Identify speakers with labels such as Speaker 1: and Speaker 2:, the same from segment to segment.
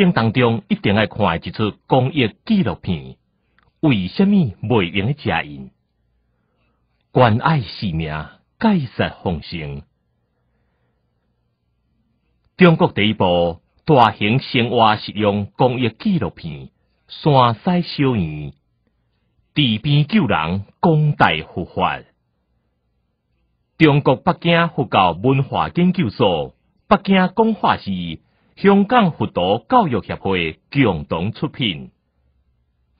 Speaker 1: 生当中一定爱看一出公益纪录片，为虾米袂用咧食因？关爱市民，改善奉行。中国第一部大型生活实用公益纪录片《山西小院》，治病救人，功大于法。中国北京佛教文化研究所，北京讲化系。香港佛道教育协会共同出品，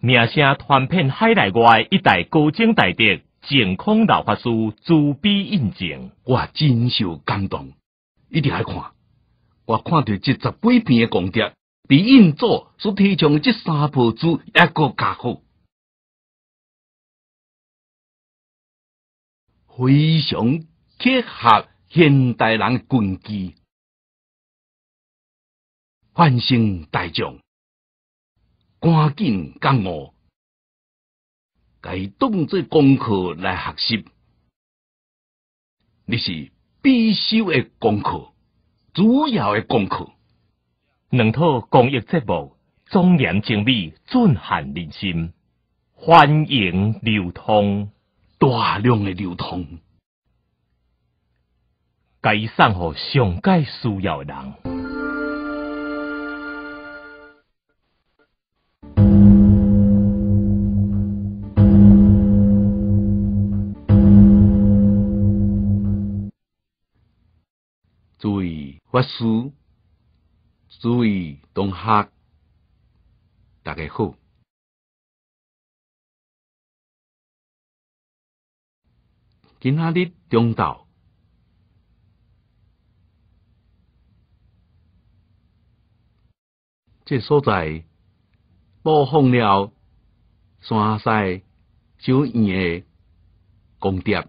Speaker 1: 名声传遍海内外一代高僧大德健康老法师慈悲印证，我真受感动。一定
Speaker 2: 爱看，我看到这十八篇的功德，比印造所提倡的
Speaker 3: 这三宝主一个加好，非常契合现代人根基。万胜大众，
Speaker 2: 赶紧教我，该当做功课来学习。你是必修的功课，
Speaker 1: 主要的功课。两套公益节目，庄严精美，震撼人心。欢迎流通，大量的流通，该送予上街需要的人。
Speaker 2: 我苏诸位同学，大家好。今仔日中昼，这所在播放了《山西酒宴》的
Speaker 3: 公调。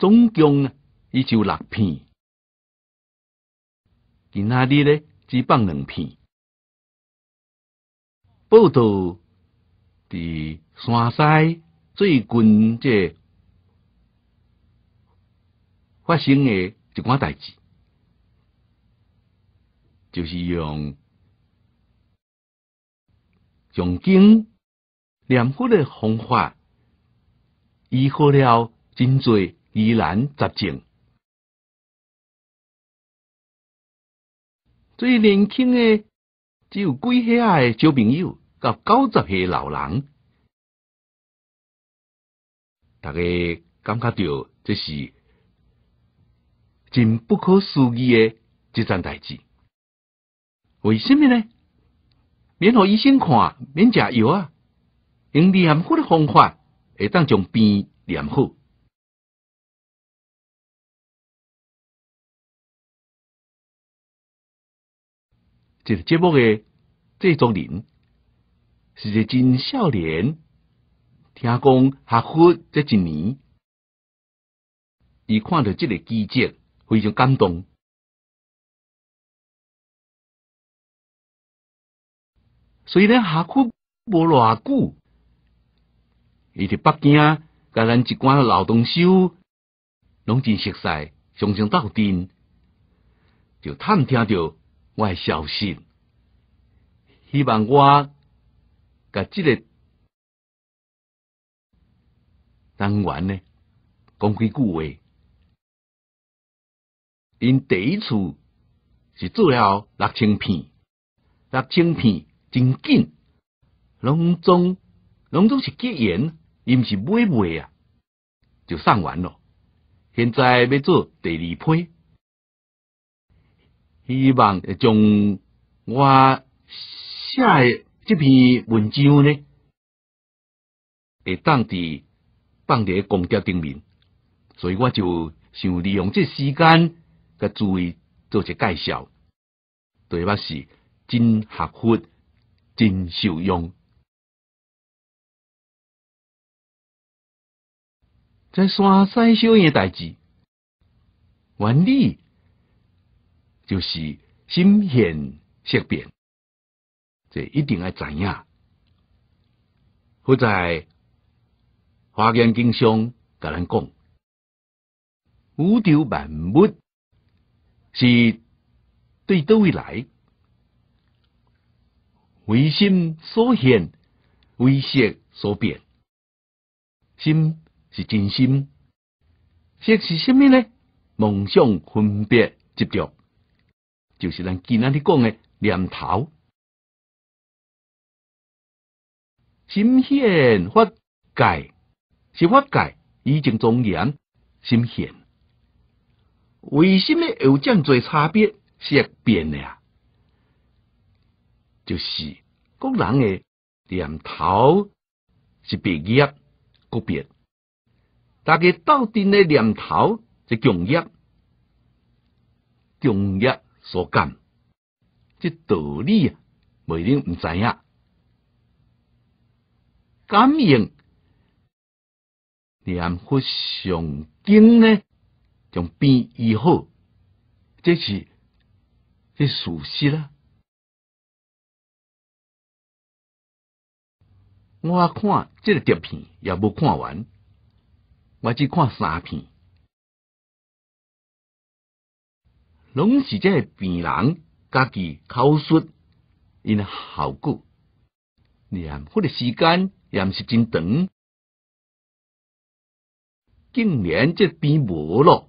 Speaker 3: 总共呢，伊就六片，今仔日咧
Speaker 2: 只放两片。报道：伫山西最近这发生诶一寡代志，就是用用经念佛诶方法，医好了真侪疑
Speaker 3: 难杂症，最
Speaker 2: 年轻的只有几岁的小朋友，到九十岁老人，大家感觉到这是真不可思议的一件代事。为什么呢？免互医生看，免吃药啊，用粘糊的方法，会当将病粘好。这个节目的制作人，是一个真少年。听讲下苦这一年，
Speaker 3: 伊看到这个记者非常感动。虽然下苦无偌久，
Speaker 2: 伊伫北京甲咱一关老同修拢真熟悉，常常斗阵，就探听到。我系小心，希望我个即个党员呢。讲几句话，因第一次是做了六千片，六千片真紧，拢总拢总是结缘，因是买卖啊，就送完了。现在要做第二批。希望将我下一篇文章呢，会当地放伫喺公家顶面，所以我就想利用这时间，给诸位做个介绍。对，我是真学乎、真受用。
Speaker 3: 在山西小叶代志，
Speaker 2: 完理就是心现色变，这一定要知样？好在华严经上甲咱讲，宇宙万物是对倒未来，唯心所现，唯色所变。心是真心，色是什么呢？梦想分别执着。就是咱今仔日讲诶念头，心现发界，是发界已经庄严心现。为什么有咁多差别？是变的呀？就是个人诶念头是别业个别，大家斗阵诶念头是共一，共一。所感，这道理啊，未定唔知影。感应念佛上经呢，将变以后，这是这熟实
Speaker 3: 啦。我
Speaker 2: 看这个碟片也无看完，我只看三片。拢是即个病人，家己口述因效果，连嗰个时间，也唔是真长，竟然即病无咯，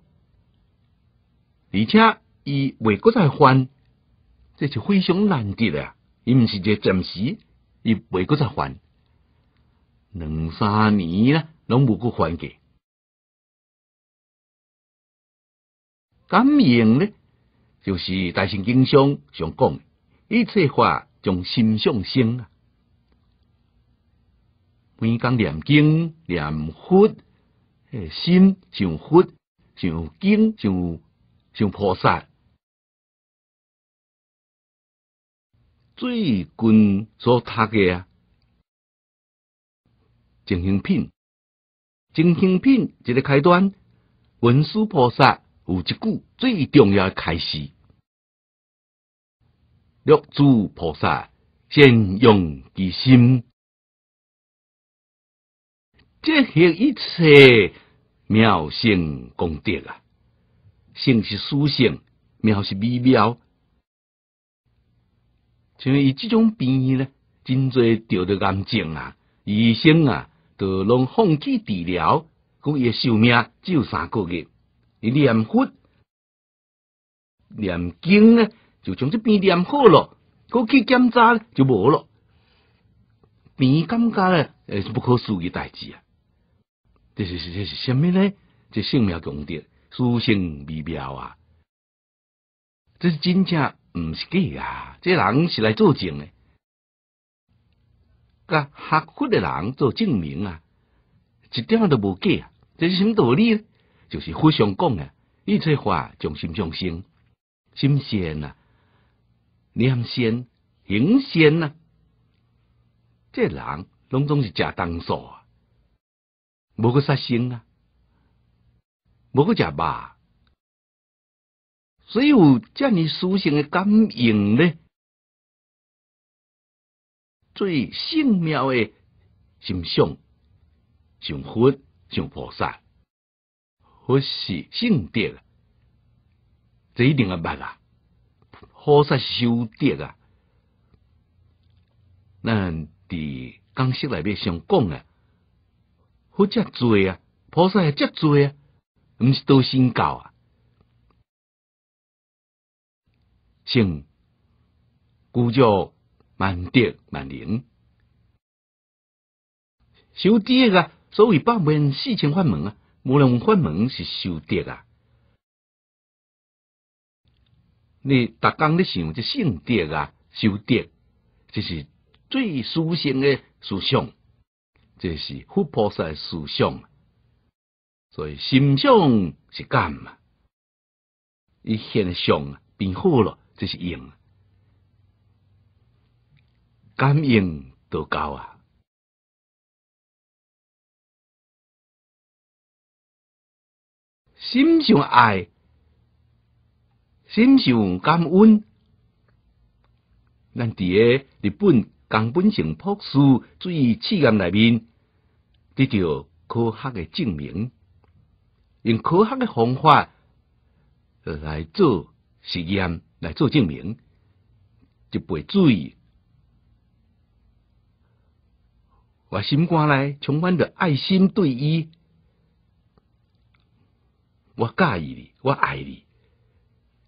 Speaker 2: 而且伊未过再犯，这是非常难得啊！伊毋是即暂时，伊未过再犯，两三年啦，拢无过还过。咁应咧。就是大乘经上常讲的，一切法从心上生。啊。每天念经、念佛，心像佛，像经，像像菩萨。
Speaker 3: 最近所读的啊，
Speaker 2: 净行品，净行品一个开端，文殊菩萨。有一句最重要的开示：六祖菩萨先用其心，这些一切妙性功德啊，性是殊性，妙是微妙。像伊即种病呢，真侪得着癌症啊，医生啊都拢放弃治疗，讲伊诶寿命只有三个月。念佛念经呢，就从这边念好了，过去检查就无了，病感觉呢，是不可思议代志啊！这是这是什么呢？这性命功德，殊胜微妙啊！这是真正唔是假啊！这人是来做证的，甲学佛的人做证明啊，一点都无假啊！这是什么道理？就是互相讲诶，伊这话从心重心，心仙啊，念仙行仙啊。这人拢总是食当傻，无个杀生啊，无个食肉，所以有遮你殊胜诶感应
Speaker 3: 呢，最圣妙诶
Speaker 2: 心上上佛上菩萨。不是信德，啊，这一定啊蛮啊！菩萨修德啊，咱伫讲释内面上讲啊，或者做啊，菩萨也做啊，毋是都信教啊，信故叫万德万灵，修德啊，所谓百门四千法门啊。无论法门是修德啊，你逐工你想这圣德啊修德，这是最殊胜的思想，这是佛菩萨思想，所以心上是干嘛？一现象变好了，这是用。感应就高啊。心上爱，心上感恩。咱伫诶日本冈本城朴素，注意试验内面得到科学诶证明，用科学诶方法来做实验，来做证明，就杯水。注意。我心肝内充满着爱心对伊。我介意你，我爱你。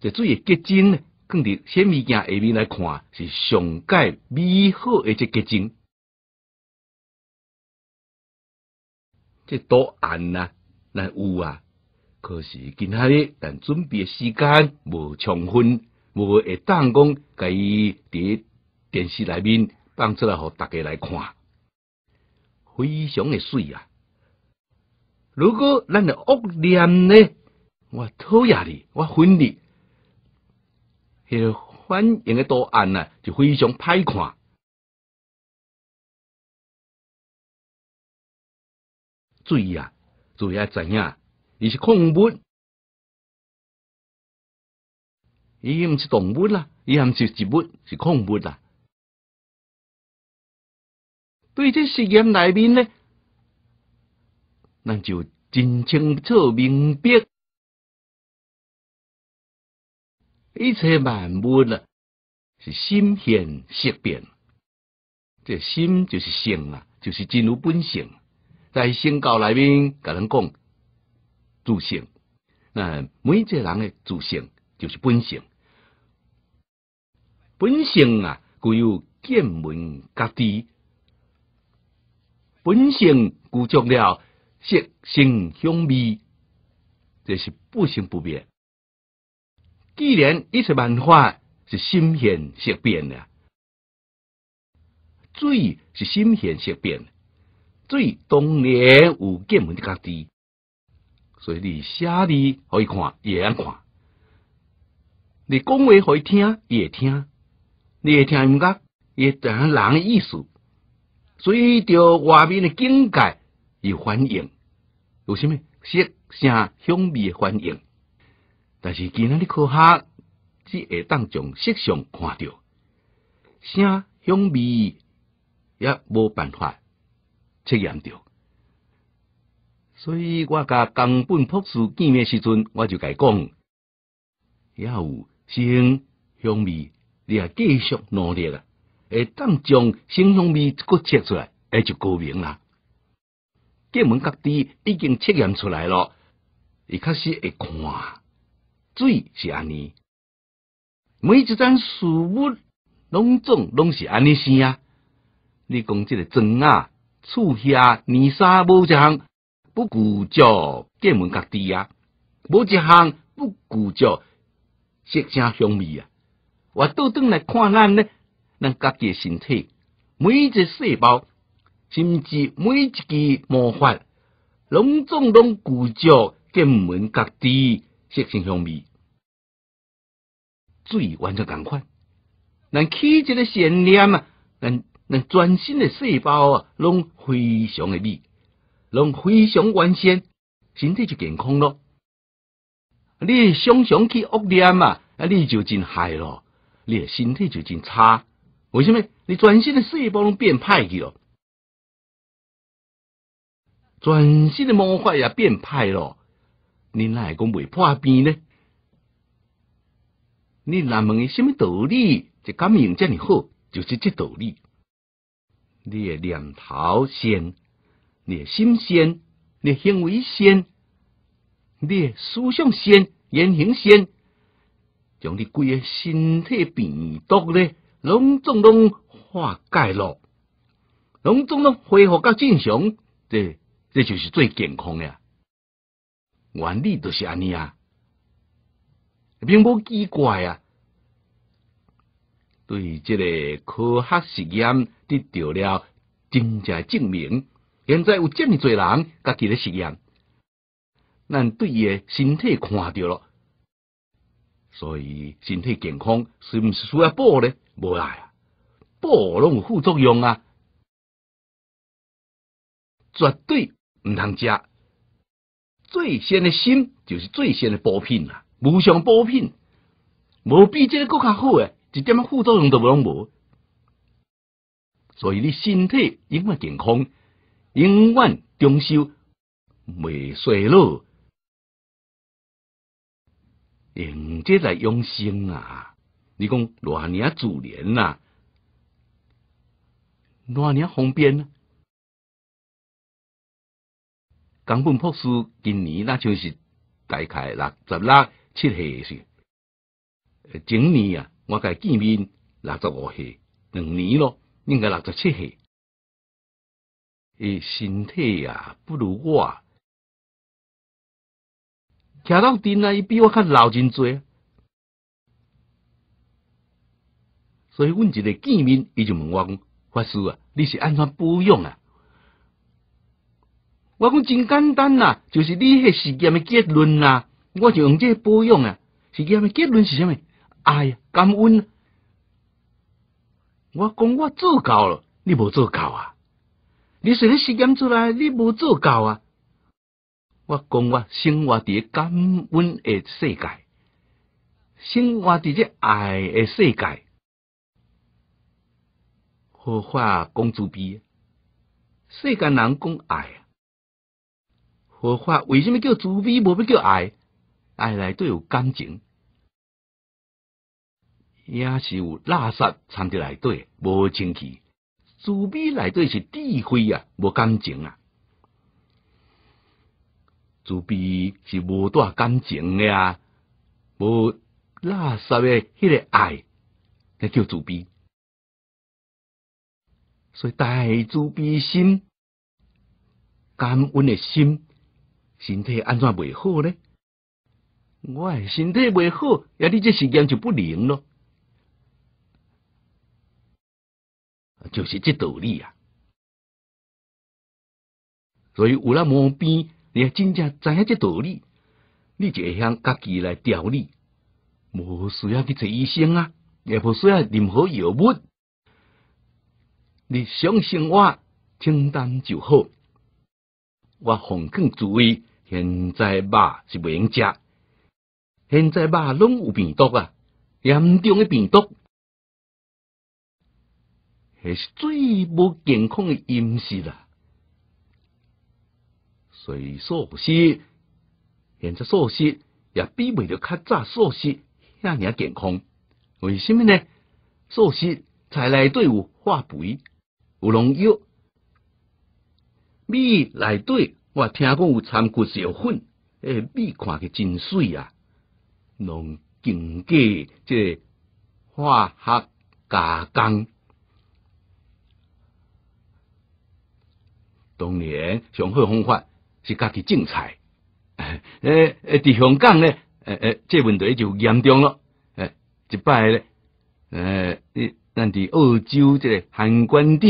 Speaker 2: 这水诶结晶呢，从啲虾物件下面来看，是上界美好诶一结晶。这多眼啊，咱有啊。可是今仔日但准备诶时间无充分，无会当讲，介伊伫电视内面放出来，互大家来看，非常诶水啊。如果咱诶恶念呢？我讨厌你，我恨你。迄个反应的图案呢，就非常歹看。
Speaker 3: 注意啊！注意怎样？你是空物，伊毋是动物啦，已经毋是植
Speaker 2: 物，是空物啦。
Speaker 3: 对这实验内面呢，
Speaker 2: 咱就真清楚明白。
Speaker 3: 一切万物呢，
Speaker 2: 是心现色变。这心就是性啊，就是真如本性。在性教内面，甲人讲自性。那每一个人的自性就是本性。本性啊，具有见闻觉知。本性固足了色声香味，这是不生不变。既然一切万法是心现色变的，水是心现色变，水当然有见闻的格子，所以你写字可以看，也能看；你讲话可以听，也听，你也听音乐，也得人的意思。所以对外面的境界有反应，有什么色、声、香味的反应。但是今仔日科学只会当从色相看到，香香味也无办法测验到，所以我甲冈本博士见面时阵我就甲伊讲，要有香香味，你也继续努力啊，会当将香香味搁测出来，也就高明啦。各门各地已经测验出来了，伊确实会看。水是安尼，每一桩事物拢总拢是安尼生啊！你讲即个庄啊、厝下、泥沙，无一项不固着，见闻家己啊，无一项不固着，色香香味啊！我倒转来看咱呢，咱家己诶身体，每一个细胞，甚至每一支毛发，拢总拢固着，见闻家己。色香味，最完整、赶快。咱起一个善念啊，咱咱全身的细胞啊，拢非常的美，拢非常完善，身体就健康咯。你常常去恶念嘛，啊，你就真害咯，你的身体就真差。为什么？你全身的细胞拢变歹去咯。全身的毛发也变派咯。你哪会讲未破病呢？你难问伊什么道理？这感应遮尔好，就是这道理。你的念头先，你心先，你行为先，你思想先，言行先，将你规个身体病毒咧，拢总拢化解了，拢总拢恢复到正常，这这就是最健康诶。原理就是安尼啊，并不奇怪啊。对，即个科学实验得到了真正证明。现在有这么多人家己咧实验，咱对伊的身体看到了，所以身体健康是毋是需要补咧？无啊，补拢有副作用啊，绝对毋通食。最先的心就是最先的补品啦，无上补品，无比这个更较好诶，一点副作用都唔用无。所以你身体永远健康，永远长寿，未衰老，用这来养生啊！你讲偌年自然啦，多少年方便呢？江本博士今年那就是大概六十六七岁是，整年啊，我个见面六十五岁，两年咯，应该六十七岁。伊身体啊不如我，卡老丁啊，比我较老真多。所以，阮一个见面，伊就问我讲法师啊，你是安怎保养啊？我讲真简单啦，就是你迄实验的结论啦，我就用即个保养啊。实验的结论是啥物？爱感恩。我讲我做到了，你无做到啊？你说你实验出来，你无做到啊？我讲我生活的感恩的世界，生活伫这爱的世界，好话讲慈悲，世间人讲爱。无法，为什么叫慈悲？无必叫爱，爱内底有感情，也是有垃圾掺伫内底，无清气。慈悲内底是智慧啊，无感情啊。慈悲是无带感情的啊，无垃圾的迄个爱，那叫慈悲。所以大慈悲心，感恩的心。身体安怎袂好呢？我诶身体袂好，也你即时间就不灵咯。就是这道理啊。所以有啦毛病，你要真正知影这道理，你就会向家己来调理，无需要去找医生啊，也无需要任何药物。你相信我，清淡就好，我奉劝诸位。现在肉是袂用食，现在肉拢有病毒啊，严重的病毒，迄是最无健康诶饮食啦。素食，现在素食也比袂着较早素食遐尔健康，为什么呢？素食菜来底有化肥，有农药，米来底我听讲有参骨石粉，诶，米看起真水啊，拢经过即化学加工，当然上好方法是家己种菜。诶诶，伫香港咧，诶诶，即问题就严重咯。诶，一摆咧，诶，咱伫澳洲即个韩馆长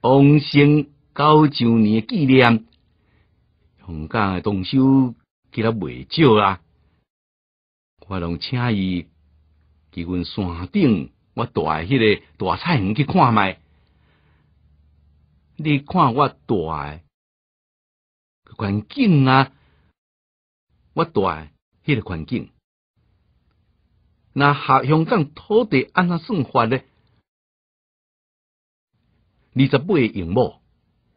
Speaker 2: 王兴九周年纪念。香港诶动手，其实袂少啦。我拢请伊去阮山顶，我诶迄个大菜园去看卖。你看我住诶，环境啊，我诶迄个环境。那香港土地安怎算法呢？二十八个英亩，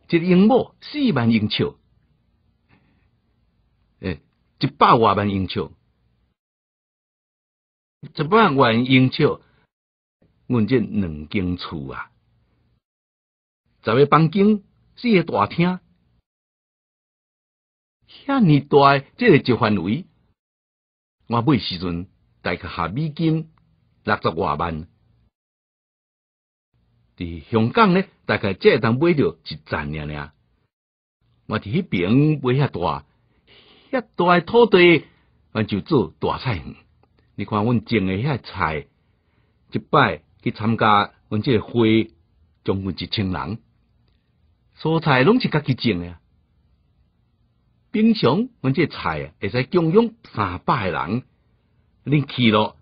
Speaker 2: 一个英亩四万英尺。一百外万英尺，一百万英尺，阮这两间厝啊，十个房间，四个大厅，遐尼大，这个一范围，我买时阵大概合美金六十外万，伫香港呢，大概这当买着一层尔尔。我伫迄边买遐大。一大土地，咱就做大菜园。你看，阮种的遐菜，一摆去参加阮这会，将近一千人。蔬菜拢是家己种的，平常阮这菜啊，会使供养三百个人。恁去了，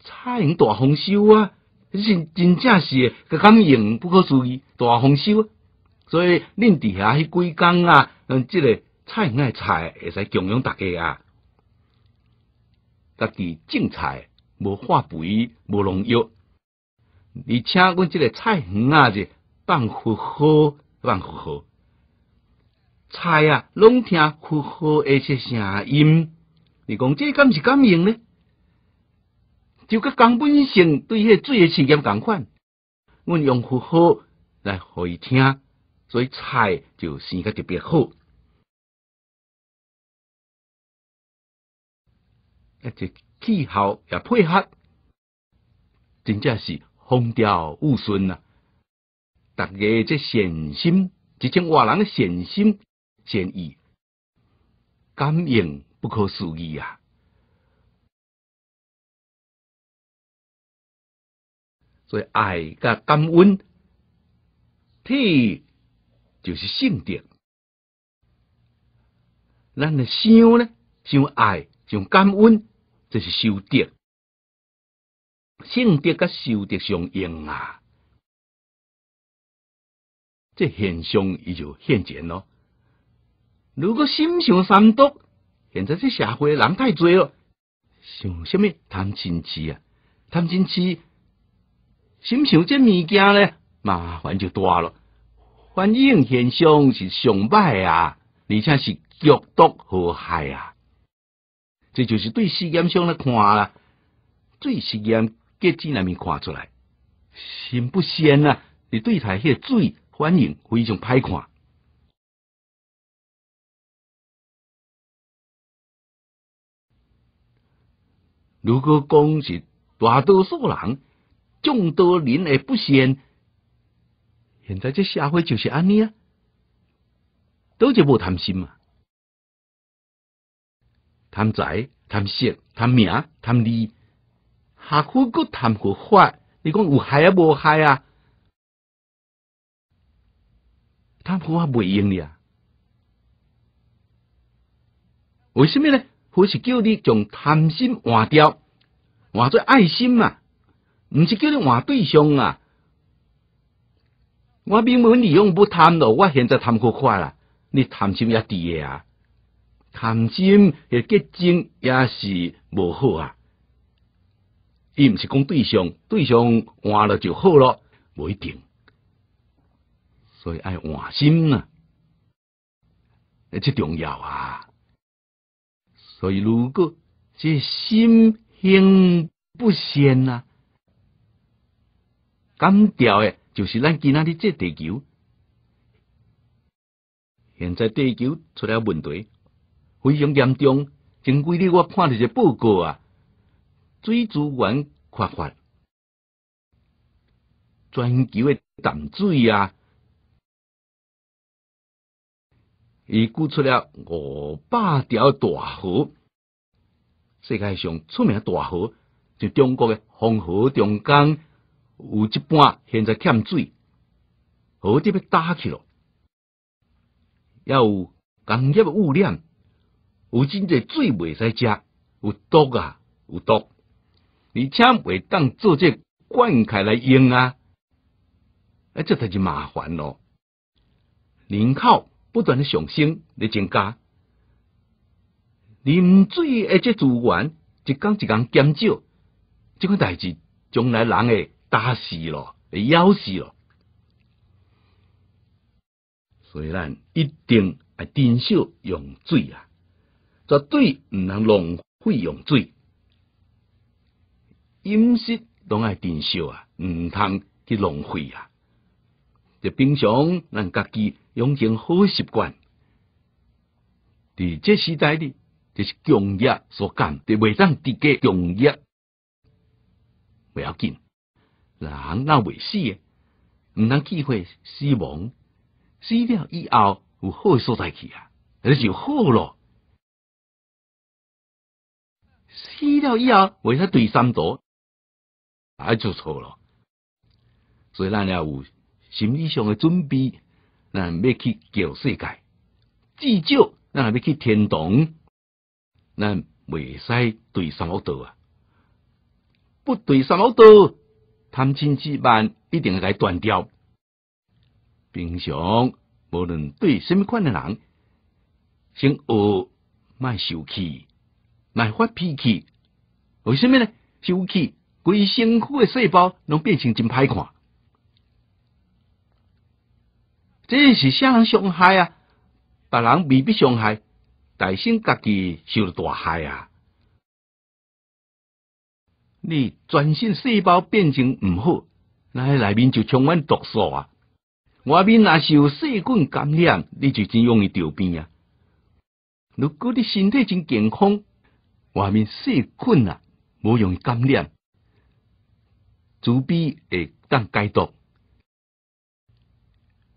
Speaker 2: 菜园大丰收啊！是真正是，个讲用不可思议大丰收。所以恁底下迄几工啊，嗯，即个。菜爱菜会使供养大家啊！家己种菜无化肥，无农药。而且阮即个菜园啊，是放福荷，放福荷。菜啊，拢听福荷诶些声音。你讲这敢是感应呢？就甲根本性对迄水诶清洁共款。阮用符号来互伊听，所以
Speaker 3: 菜就生个特别好。
Speaker 2: 啊，个气候也配合，真正是风调雨顺啊！大家这善心，一种外人的善心、善意，感应不可思议啊！所以爱甲感恩，体就是性德。咱的想呢，想爱，想感恩。这是修德，性德跟修德相应啊。这现象伊就现前咯。如果心想三毒，现在这社会人太多了，想什么贪嗔痴啊？贪嗔痴，心想这物件呢，麻烦就大了。反映现象是上歹啊，而且是极毒祸害啊。这就是对实验上来看啦，最实验结晶内面看出来，心不先啊？你对台个水反应非常歹看。如果讲是大多数人众多人而不先，现在这社会就是安尼啊，都就无贪心嘛。贪财、贪色、贪名、贪利，还苦个贪古法？你讲有害啊？无害啊？贪古法不用你啊？为什么呢？我是叫你将贪心换掉，换做爱心嘛？不是叫你换对象啊？我明明利用不贪了，我现在贪古法了，你贪心也低啊？谈心，诶，结晶也是无好啊。伊毋是讲对象，对象换了就好咯，无一定。所以爱换心啊，诶，这重要啊。所以如果这心性不善啊，干掉诶，就是咱今仔日这地球。现在地球出了问题。非常严重。前几日我看了个报告啊，水资源缺乏，全球的淡水啊，已枯出了五百条大河。世界上出名大河，就中国的黄河、长江，有一半现在欠水，河都要打起了。有工业污染。有真济水袂使食，有毒啊！有毒，而且袂当做这灌溉来用啊！啊，这才是麻烦咯。人口不断的上升，你增加，饮水诶，即资源一天一天减少，即款代志将来人会打死咯，会夭死咯。所以咱一定要珍惜用水啊！绝对，毋通浪费用水，饮食拢爱珍惜啊，毋通去浪费啊。就平常咱家己养成好习惯。伫这时代呢，就是工业所干，就未当伫个工业，未要紧。人那死事，毋通忌讳死亡，死了以后有好所在去啊，那就好咯。
Speaker 3: 死了以后，
Speaker 2: 袂使对三多，啊，就错了。所以，咱要有心理上的准备，咱要去救世界，至少咱要去天堂，咱袂使对三老多啊。不对三老多，贪嗔痴慢一定要来断掉。平常无论对什么款的人，先学卖受气。来发脾气，为什么呢？生气，规身躯诶细胞拢变成真歹看，即是啥人伤害啊！别人未必伤害，但心家己受大害啊！你全身细胞变成毋好，那内面就充满毒素啊！外面若是有细菌感染，你就真容易得病啊！如果你身体真健康，外面细菌啊，无容易感染。祖比会当解毒，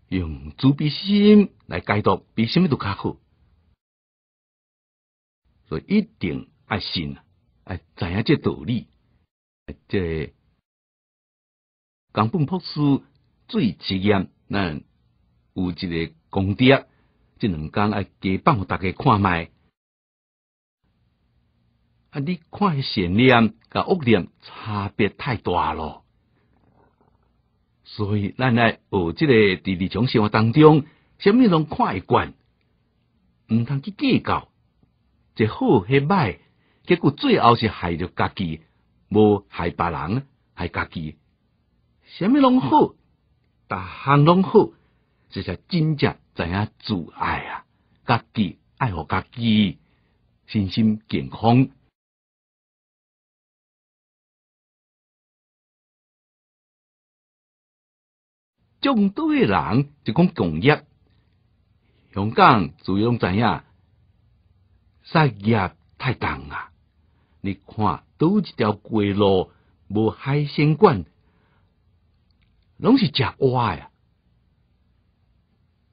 Speaker 2: 用祖比心来解毒比什么都较好。所以一定爱信啊，知影这道理。这根本朴素最自然。咱有一个公爹，这两天加给互大家看卖。啊！你看善念甲恶念差别太大咯。所以咱来学即个伫日常生活当中，虾米拢看会惯，毋通去计较，一好一歹，结果最后是害着家己，无害别人，害家己。虾米拢好，逐项拢好，其实真正知影自爱啊？家己爱护家己，身心健康。众多诶人就讲工业，香港主要知影产业太重啊！你看，倒一条街路无海鲜馆，拢是食蛙呀，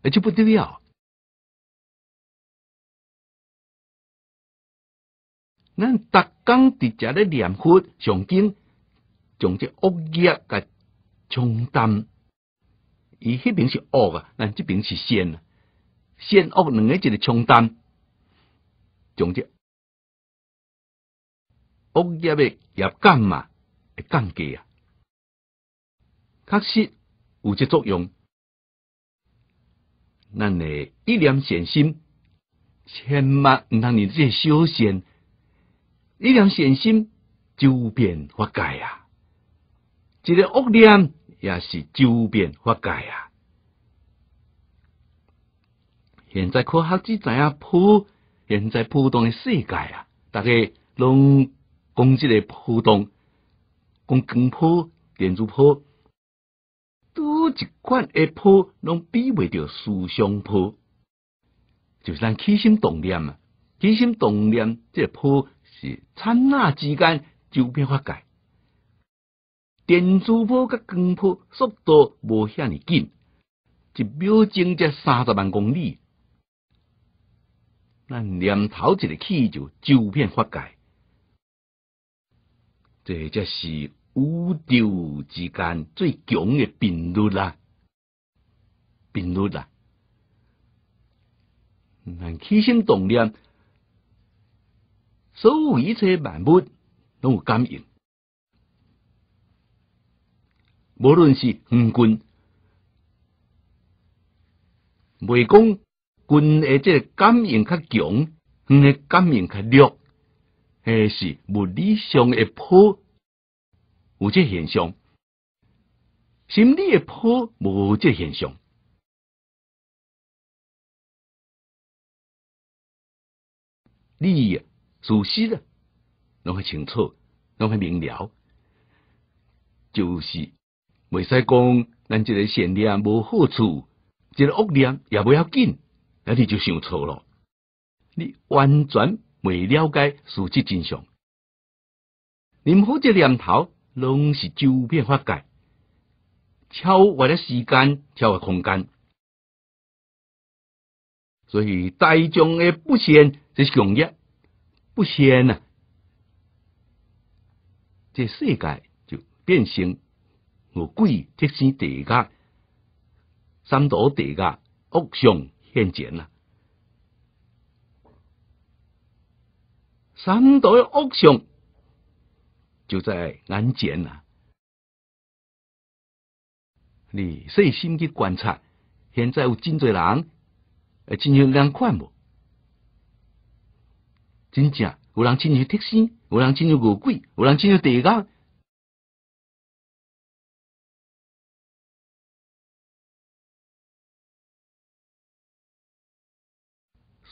Speaker 2: 那就不得了。咱逐工伫遮咧念佛上经，将这恶业甲冲淡。伊迄边是恶啊，咱即边是善啊，善恶两个一个冲淡，总之，恶业的业感嘛，会降低啊。确实有这作用。咱诶一念善心，千万毋通你这小善，一念善心就变佛界啊，一个恶念。也是周变发界啊！现在科学只知样破？现在普通的世界啊，大家拢讲这个普通，讲钢谱、电子谱，都一款诶谱拢比未着思想谱，就是咱起心动念啊，起心动念这谱是刹那之间周变发界。电磁波甲光波速度无遐尼紧，一秒钟才三十万公里。咱念头一个气就周遍覆盖，这才是宇宙之间最强的频率啦，频率啦。咱起心动念，所有一切万物拢有感应。无论是恒棍，未讲棍诶，即个感应较强，恒诶感应较弱，还是物理上诶破有即个现象，心理诶破无即个现象。
Speaker 3: 你熟悉
Speaker 2: 了，拢会清楚，拢会明了，就是。未使讲，咱即个善念无好处，即个恶念也不要紧，那你就想错了，你完全未了解事实真相。任何个念头，拢是周边发界，超越了时间，超越空间。所以大众的不这是共业，不善啊，这世界就变成有鬼、铁仙、地甲、三朵地甲、屋上现钱了，三朵屋上就在眼前啊。你细心去观察，现在有真多人进行两款无？真正有人进入铁仙，有人进入五鬼，有人进入地甲。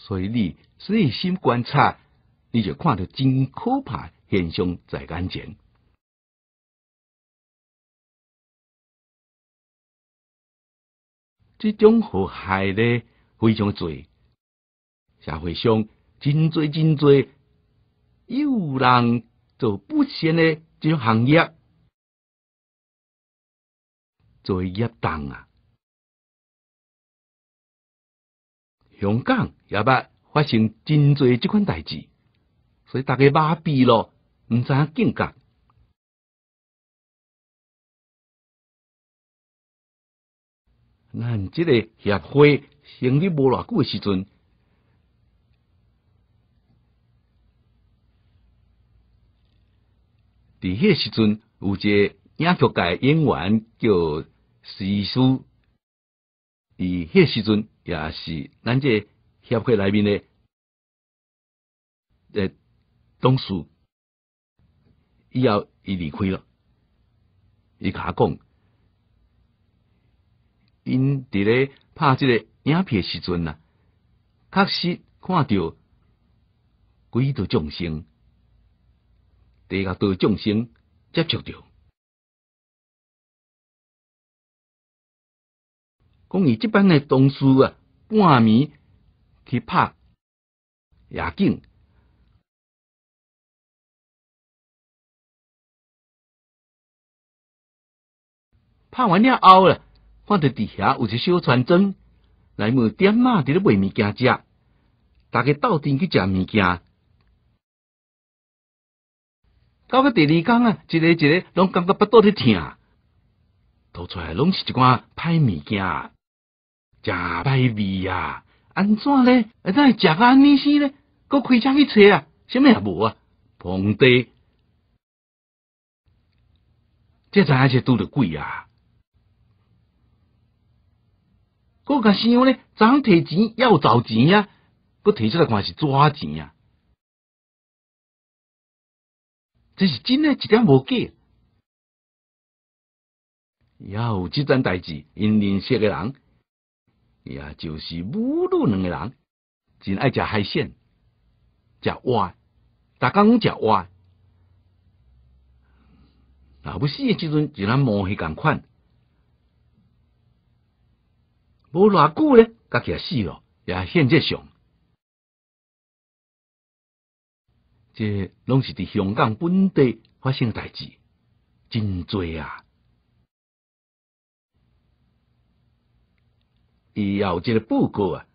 Speaker 3: 所以你细心观察，你就看到真可怕现象在眼前。这种祸害呢，
Speaker 2: 非常罪，社会上真多真多，有人做不善的这种行业，
Speaker 3: 做一档啊。
Speaker 2: 香港也捌发生真侪即款代志，所以逐家麻痹咯，毋知影感觉。咱即个协会成立无偌久诶时阵，伫迄时阵有一个京剧演员叫史苏，伫迄时阵。也是，咱这协会内面的，呃，董事，以后伊离开了，伊卡讲，因伫咧拍即个鸦片时阵呐，确实看到鬼道众生，地下道众生接触着。
Speaker 3: 讲伊即班诶同事啊，半夜去拍夜景，
Speaker 2: 拍完了后咧，看到底下有一小船桨，来无点仔伫咧卖物件食，逐个斗阵去食物件，到个第二天啊，一个一个拢感觉不多去听，吐出来拢是一寡歹物件。假败味啊，安怎咧？呢？那食个安尼死咧？搁开车去切啊？什么也无啊？碰地！这阵而且都得贵呀！我讲信咧，呢，咱提钱要找钱啊？我摕出来看是抓钱啊！
Speaker 3: 这是真诶，一点无假。
Speaker 2: 有这种代志，因认识诶人。也就是母女两个人，真爱食海鲜，食蛙，大工食蛙，欲不诶即阵就咱摸迄共款，无偌久咧，家己也死咯，也现在上，这拢是伫香港本地发生代志，真多啊。也后一个报告啊，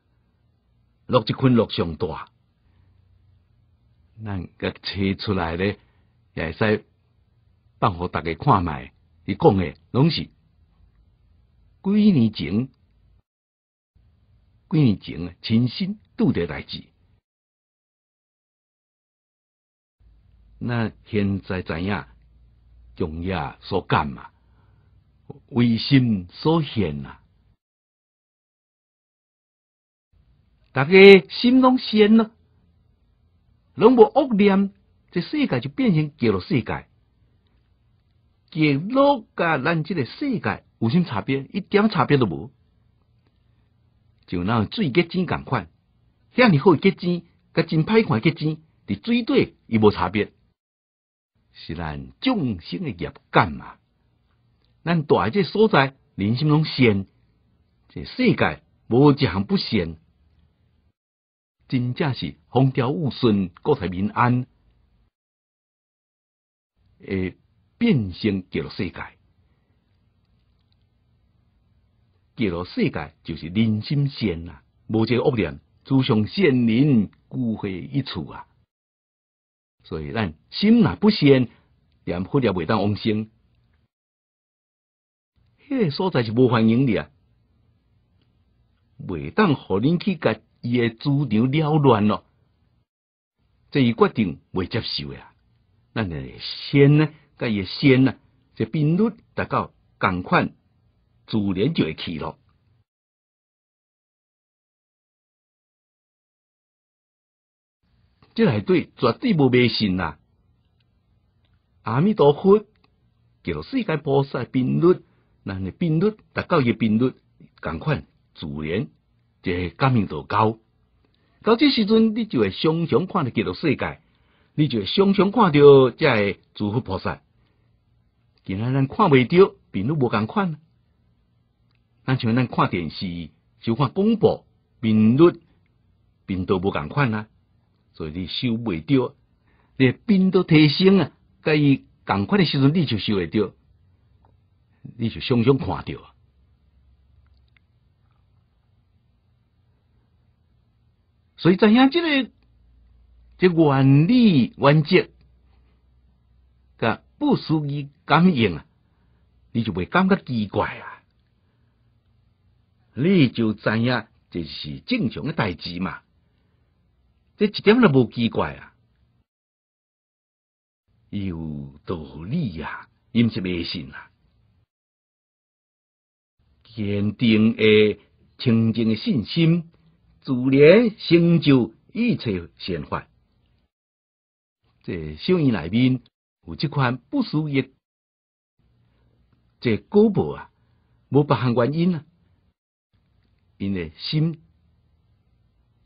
Speaker 2: 落一捆落上大，咱甲切出来咧，也使放互逐个看卖。伊讲诶拢是几年前，几年前亲身拄着代志。那现在怎样？从业所感嘛，微心所现啊。大家心拢善了，拢无恶念，这世界就变成极乐世界。极乐甲咱即个世界，有什么差别，一点差别都无，就那水结晶共款。遐尔好结晶，甲真歹款结晶，伫水底伊无差别。是咱众生的业感嘛？咱大这所在人心拢善，这世界无一项不善。真正是风调雨顺，国泰民安。诶，变成极乐世界，极乐世界就是人心善啊，无一个恶念，诸上善人聚会一处啊。所以咱心若不善，连佛也未当往生，迄个所在是无欢迎你啊，未当互恁去甲伊诶主流了乱了，这一决定未接受呀？那你先呢？甲伊诶先呢？这频率达到共款，自然就会去咯。
Speaker 3: 这还对，绝对无迷信
Speaker 2: 啦。阿弥陀佛，叫做世间菩萨频率，那你频率达到诶频率，共款自然。即系感应度高，到这时阵，你就会常常看到极乐世界，你就会常常看到即系诸佛菩萨。既然咱看未到，频都无共款。咱像咱看电视，就看广播，频率频都无共款啊，所以你收未到，你频都提升啊，甲伊共款的时阵，你就收会到，你就常常看到。所以怎样，这个这原理原则，噶不属于感应啊，你就会感觉奇怪啊。你就怎样，这是正常的代志嘛，这一点都无奇怪啊。有道理啊，因是迷信啊，坚定的、清净的信心。自然成就一切善法。这寺院内面有这款不输业，这高伯啊，无别项原因啊。因个心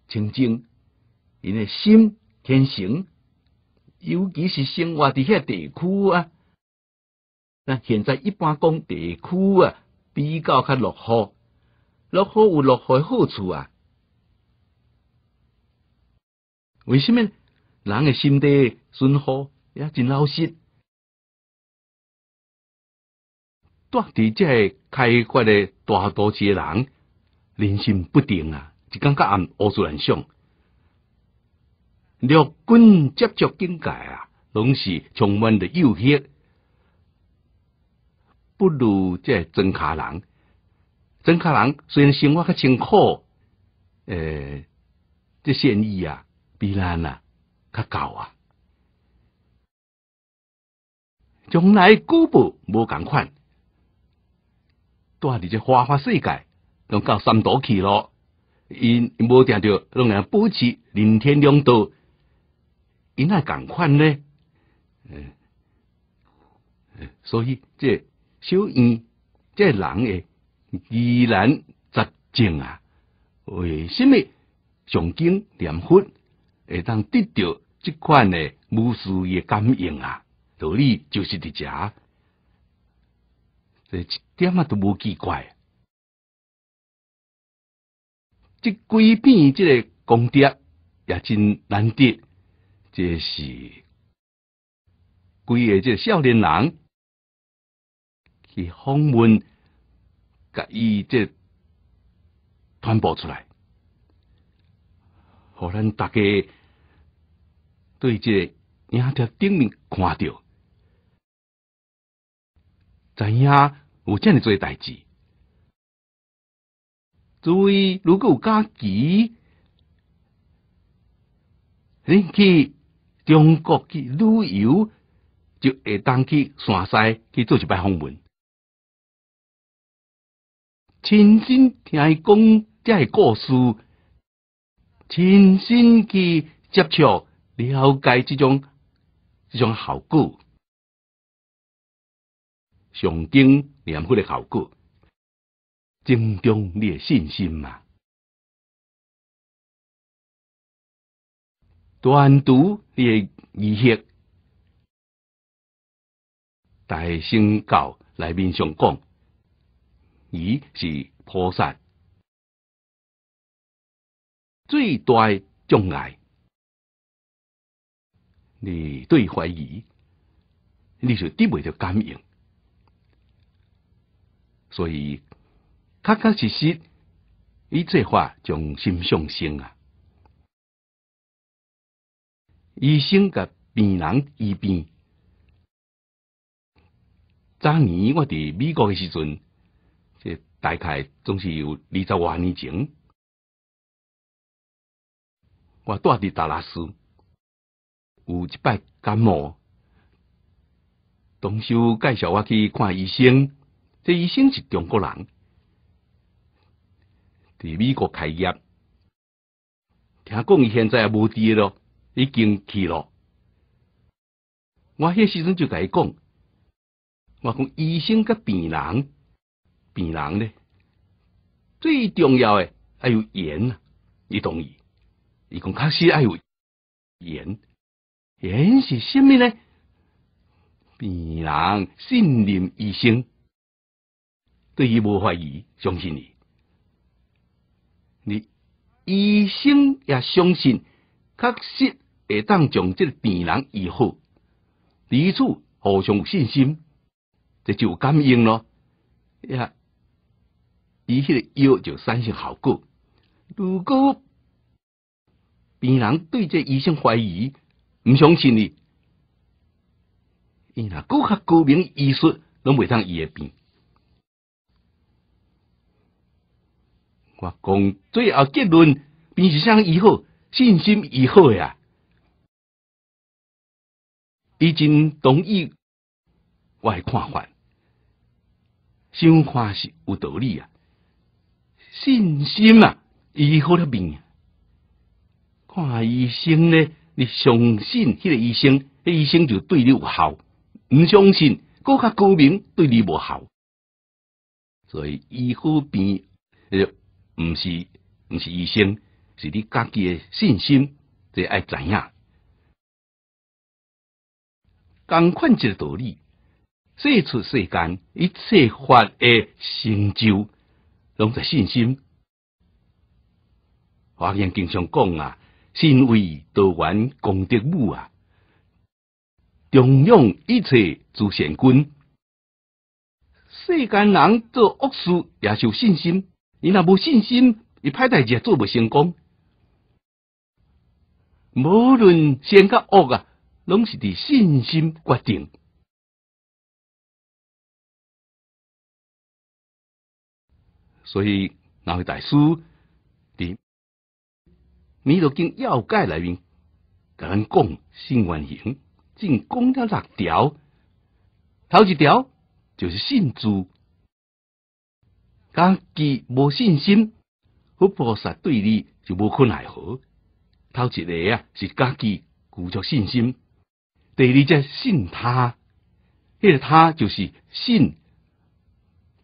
Speaker 2: 清净，因个心天成，尤其是生活伫遐地区啊。那现在一般讲地区啊，比较较落后，落后有落后好处啊。为什么人诶心地淳厚，也真老实。到伫即个开发诶大多些人，人心不定啊，就感觉暗恶作人想。六军接触境界啊，拢是充满着诱惑，不如即个真卡人。真卡人虽然生活较清苦，诶，即善意啊。比咱啊，较教啊，从来古布无共款，带伫去花花世界，拢到三多去咯。因无定着拢人保持人天两道，因爱共款呢？呃，所以这小二，这人诶，依然杂精啊？为什么上京念佛？会当得到这款的无数诶感应啊，道理就是伫遮，这一点啊都无奇怪。这几片这个功德也真难得，这是，几个这少年人去访问，甲伊这传播出来。可能大家对这影着顶面看到，怎样有这样做代志？注意，如果有假期，你去中国去旅游，就会当去山西去做一摆访问。亲身听讲，遮个故事。亲身去接触，了解这种这种效果，上经
Speaker 3: 念佛的效果，增长你嘅信心嘛，断除你嘅疑惑，大乘教内面上讲，以是菩萨
Speaker 2: 最大的障碍，你对怀疑，你就得袂着感应，所以，确确实实，伊这话将心上生啊。医生甲病人医病。早年我伫美国诶时阵，即大概总是有二十外年前。我住伫达拉斯，有一摆感冒，同事介绍我去看医生，这医生是中国人，在美国开业。听讲伊现在也无治咯，已经去咯。我迄时阵就甲伊讲，我讲医生甲病人，病人呢，最重要诶，还有盐啊，你同意？伊讲确实，爱有缘，缘是虾米呢？病人信任医生，对伊无怀疑，相信你，你医生也相信，确实会当将这个病人医好。彼此互相有信心，这就有感应咯。呀，伊迄个药就产生效果。如果病人对这医生怀疑，不相信你。伊那更较高明医术，拢未当医诶病。我讲最后结论，病是上医好，信心医好呀。已经同意我诶看法，想看是有道理啊。信心啊，医好了病。看医生呢，你相信迄个医生，迄医生就对你有效；毋相信，搁较高明，对你无效。所以医好病，就毋是毋是医生，是你家己的信心在爱知影。共款即个道理，世出世间一切法诶，成就拢在信心。我见经常讲啊。心为道源功德母啊，重用一切诸善君。世间人做恶事也有信心，伊若无信心，伊代志也做不成功。无论善甲恶啊，拢
Speaker 3: 是伫信心决定。
Speaker 2: 所以那位大师。你若经妖怪内面甲咱讲新原型，正讲了六条，头一条就是信主，家己无信心，佛菩萨对你就无可奈何。头一个啊是家己鼓足信心，第二只信他，迄个他就是信，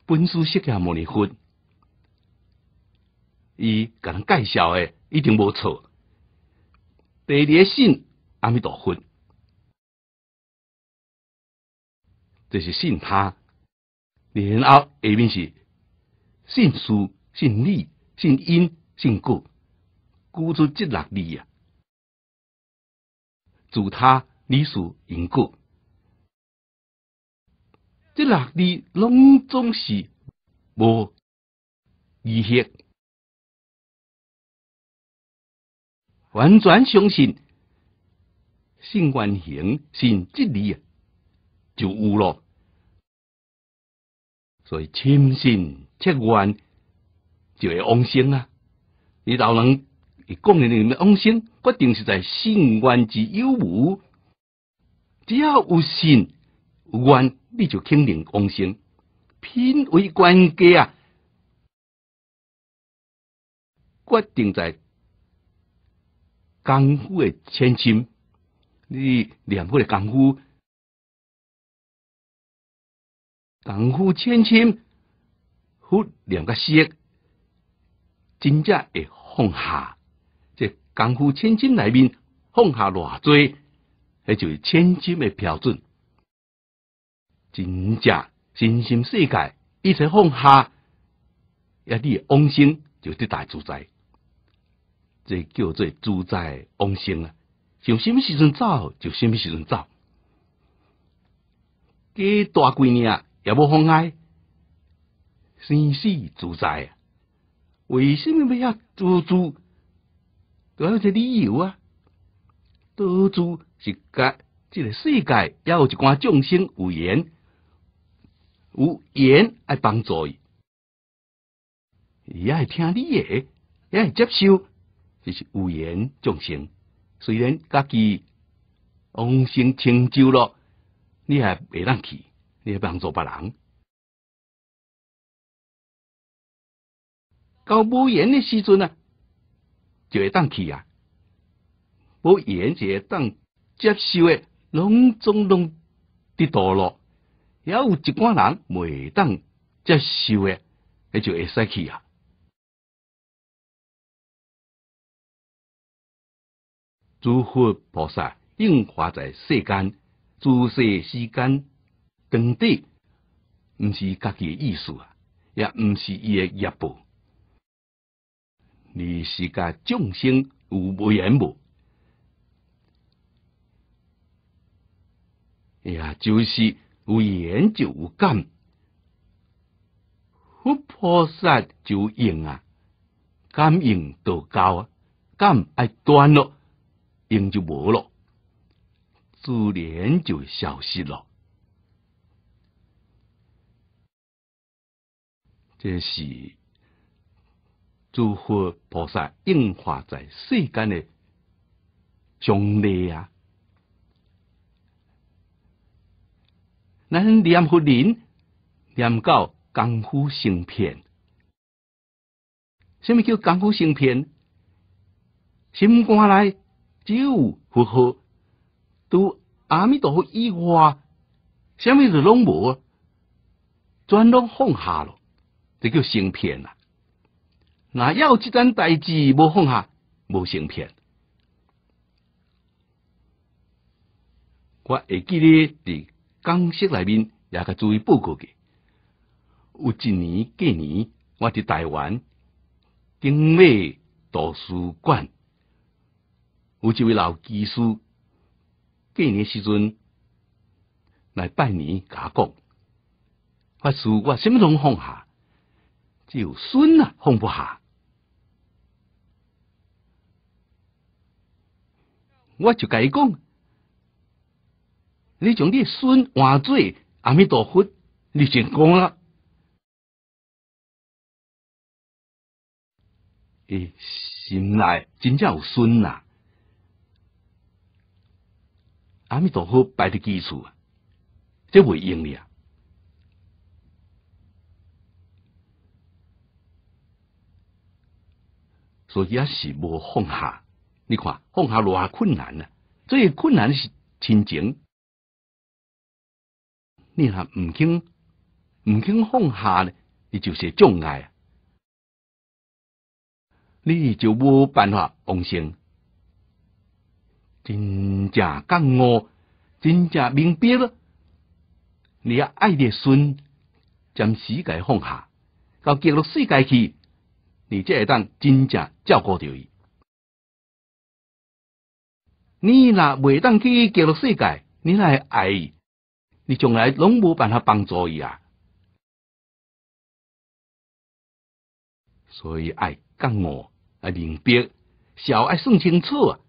Speaker 2: 本书释迦牟离婚。伊甲人介绍诶，一定无错。第二个信阿弥陀佛，
Speaker 3: 这是信他。然
Speaker 2: 后下面是信苏、信李、信殷、信顾，顾中即六字啊。祝他李叔英顾，
Speaker 3: 这六字拢总是无二气。完全相信性愿行
Speaker 2: 信即理啊，就有咯。所以亲信切愿就会往生啊！你老人你讲你往生，决定是在性愿之有无，只要有信愿，你就肯定往生，品位关家啊，决定在。功夫诶千金，你
Speaker 3: 过诶功夫，功夫千金
Speaker 2: 和两个事真正会放下。这功夫千金里面放下偌多，迄就是千金诶标准。真正身心世界一切放下，一啲往心就得大自在。这叫做主宰往生啊！想什么时阵走，就什么时阵走。过大几年啊，也不妨碍生死自在。为什么不要多诸？有一个理由啊，多主是甲这个世界，要有一寡众生无缘，无缘爱帮助伊，伊也听你的，也爱接受。就是无缘众生，虽然家己往生成就了，你还没让去，你还帮助别人。
Speaker 3: 到无缘的时阵啊，
Speaker 2: 就会当去啊。无缘就会当接受的隆总拢的倒落，也有一寡人未当接受的，那就会失去啊。诸佛菩萨应化在世间，诸世世间功德，毋是家己诶意思啊，也毋是伊诶业报，而是个众生有无缘无？哎呀，就是有缘就有干，佛菩萨就应啊，感应到高啊，感爱断咯。因就无咯，珠然就消失了。这是诸佛菩萨应化在世间的同类啊。咱念佛人念到功夫成片，什么叫功夫成片？心肝来。修符合，都阿弥陀佛以外，虾米事拢无，全拢放下咯，这叫成片啊。那要这单代志无放下，无成片。我会记得伫江西那边也较注意报告嘅，有一年过年，我伫台湾经美图书馆。有一位老技师，过年时阵来拜年打讲，我输我什么拢放下，只有孙啊放不下。我就甲伊讲，你将你孙换做阿弥陀佛，你成功了。
Speaker 3: 伊心
Speaker 2: 内真正有孙啊。阿弥陀佛，摆的基础啊，这为用你啊，所以也是无放下。你看放下偌困难啊，最困难是亲情。你若毋肯毋肯放下咧，你就是障碍啊，你就无办法往生。真正感悟，真正明白了，你要爱的孙将世界放下，到极乐世界去，你才会当真正照顾到伊。你若未当去极乐世界，
Speaker 3: 你来爱伊，你将来拢无办法帮助伊啊。所以爱感悟爱明白，
Speaker 2: 小爱算清楚啊。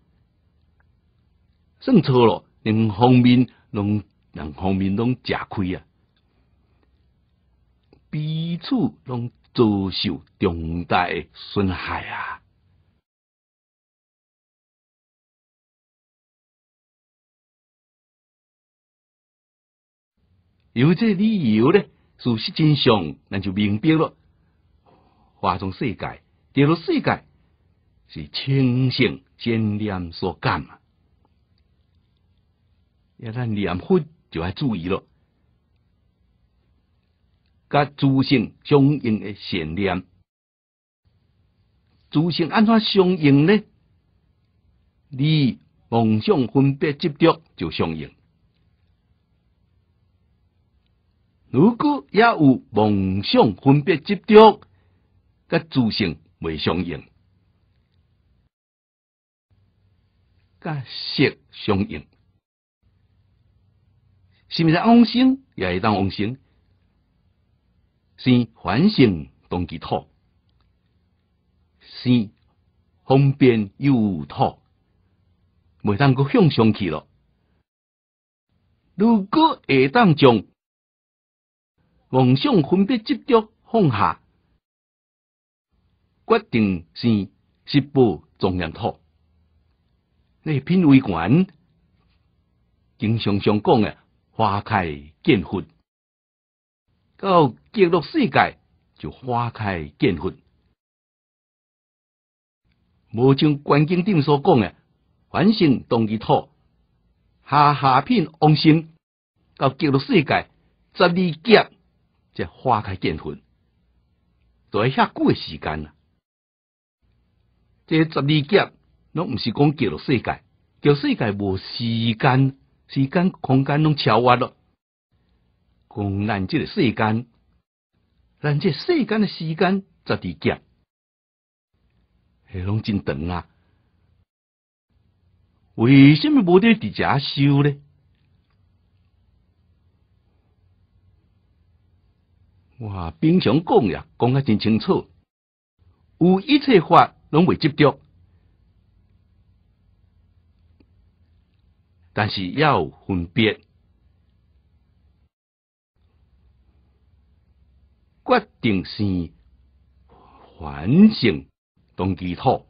Speaker 2: 算错了，两方面，拢两方面都吃亏啊！彼此都遭受重大损害啊！有这理由呢？事实真相，那就明白了。化中世界，跌入世界，是清醒、先念所感嘛？要咱念佛就要注意了，甲诸性相应的善念，诸性安怎相应呢？你梦想分别执着就相应，如果也有梦想分别执着，甲诸性未相应，甲色相应。是毋是往升，也会当往升；是缓升当吉土，是方便又土，袂当去向上去了。如果会当将妄想分别执着放下，决定是十步中年土。你系编委官，经常上讲嘅。花开见佛，到极乐世界就花开见佛。无像观经顶所讲的，凡心同一土，下下片往心，到极乐世界十二劫才花开见佛，在遐久的时间啊！这十二劫，拢毋是讲极乐世界，极乐世界无时间。时间、空间拢超越了，讲咱即个世间，咱个世间的时间在伫加，系拢真长啊！为什么无得伫遮修呢？哇，平常讲呀，讲啊真清楚，有一切话拢未接着。但是要分别，决定是反省当基础。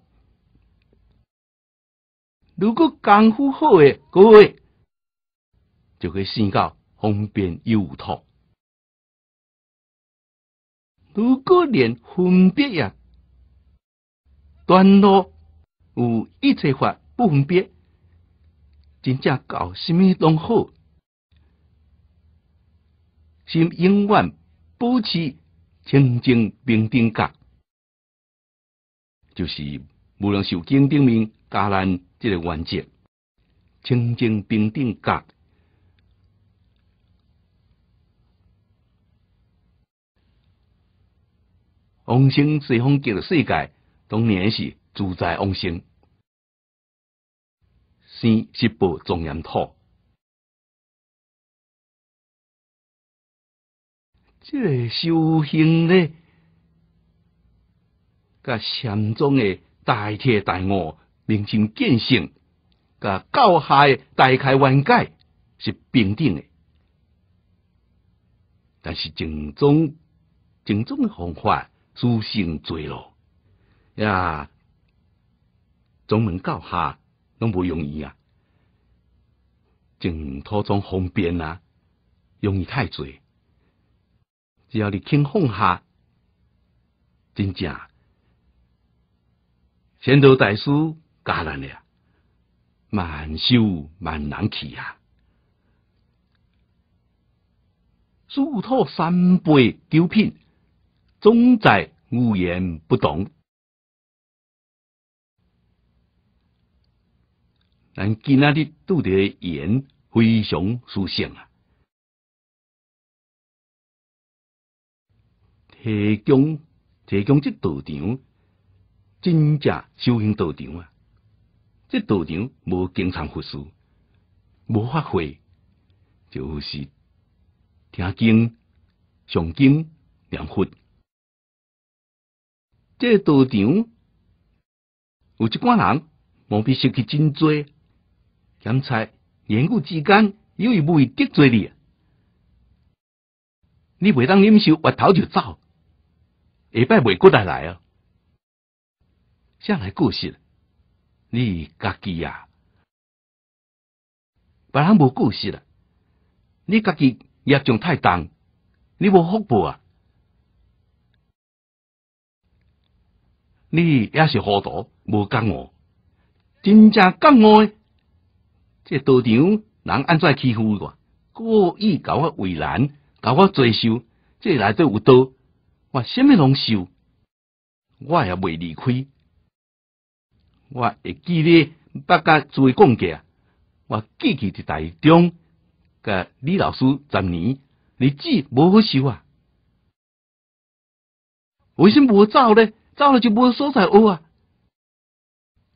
Speaker 2: 如果功夫好的各位，就会生先方便右托。如果连分别呀，段落有一切法不分别。真正搞什么拢好，是永远保持清净平等觉，就是无人受惊顶面加咱这个完结。清净平等觉，往生西方极乐世界当然是自在往生。生是布种染土，
Speaker 3: 这个修
Speaker 2: 行呢，甲禅宗的大彻大悟、明心见性、甲教下大开圆解是平等的，但是正宗正宗的方法修行坠落呀，宗门教下。拢无容易啊！从土中方便啊，容易太侪。只要你轻放下，真正前头大书加难了，满秀满难骑啊。书托三杯九品，总在无言不动。咱今仔日拄着诶言非
Speaker 3: 常舒心啊！
Speaker 2: 提供提供即道场，真正修行道场啊！即道场无经常服侍，无发慧，就是听经、上经、念佛。即道场有一寡人，无必失去真多。钦差言语之间，有意未得罪你，你未当忍受，歪头就走，下摆未过来来哦。向来故事，你家己啊，别人无故事啦，你家己印象太重，你无福报啊，你也是好多，无觉我，真正觉我。这道场人按怎欺负我？故意搞我为难，搞我作秀。这内底有刀，我什么拢受，我也未离开。我会记得北甲做讲价，我记记伫台中甲李老师十年，日子无好受啊？为什么无走咧？走了就无所在学啊？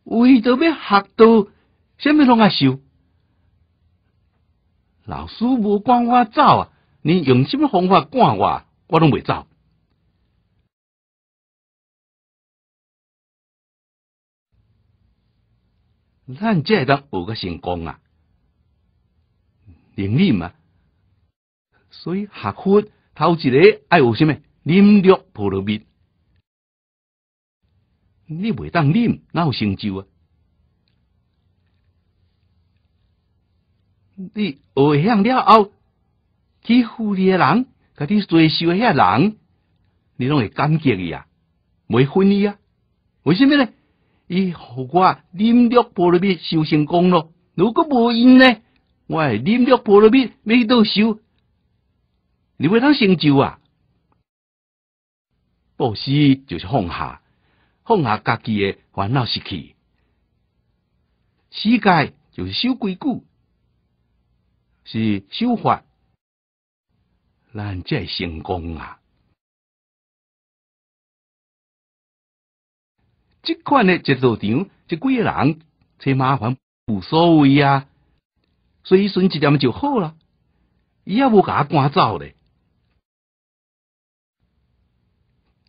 Speaker 2: 为着要学到，什么拢爱受？老师无管我走啊，你用什么方法赶我，我都未走。咱即系得学个成功啊，能力嘛。所以学佛头一个爱学什么，忍辱罗提，你未当忍有成就啊。你学会了后，欺负你诶人，甲你最熟诶遐人，你拢会感激伊啊，袂恨伊啊。为什么呢？伊互我忍辱波罗蜜修成功咯。如果无因呢，我系忍辱波罗蜜未到修，你会当成就啊。布施就是放下，放下家己诶烦恼时去世界就是修规矩。是修法，咱才成功啊！
Speaker 3: 即款诶制造厂，
Speaker 2: 即几个人扯麻烦无所谓啊，所以顺一点就好啦。伊也无甲他赶走咧，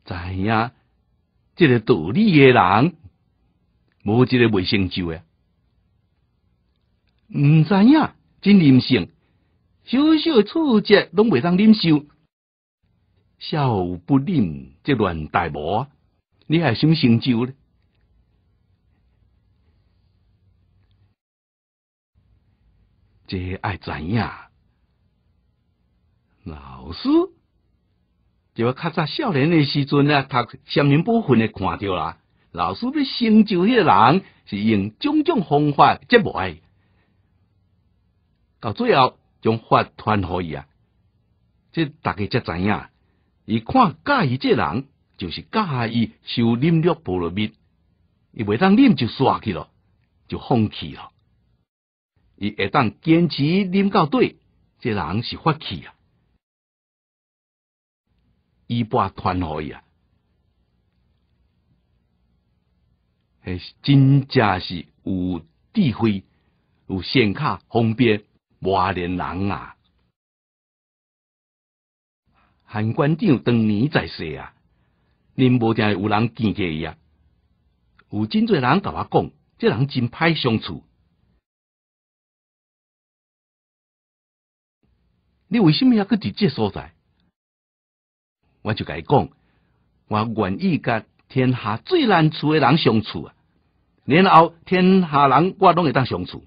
Speaker 2: 知影，这个道理诶人，无一个未成就诶，毋知影。真任性，小小挫折拢未当忍受，少不忍则乱大啊！你还想成就呢？这爱怎样？老师就要较早少年的时阵啊，读《心灵部分的看着啦。老师要成就迄个人，是用种种方法无爱。到最后，将法团互伊啊！这大家才知影，伊看介意这人，就是介意受侵略、暴露蜜，伊袂当啉就散去了，就放弃了。伊会当坚持啉到底，这人是发气啊，伊把团互伊啊！系真正是有智慧、有信用卡方便。华联人啊，韩关长当年在世啊，恁无定会有人见过伊啊。有真侪人甲我讲，这人真歹相处。你为什么要去这所在？我就甲伊讲，我愿意甲天下最难处诶人相处啊，然后天下人我拢会当相处。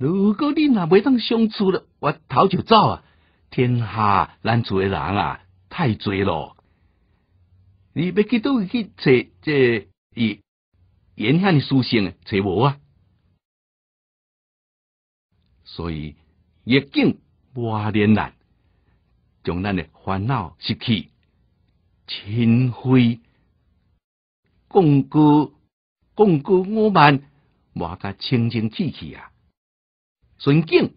Speaker 2: 如果你若袂当相处了，我逃就走啊！天下难厝诶人啊，太侪咯。你要去倒去找这伊严寒诶书生找无啊。所以，一境磨连咱，将咱诶烦恼失去，清灰，共歌共歌我们我甲清清气气啊。顺敬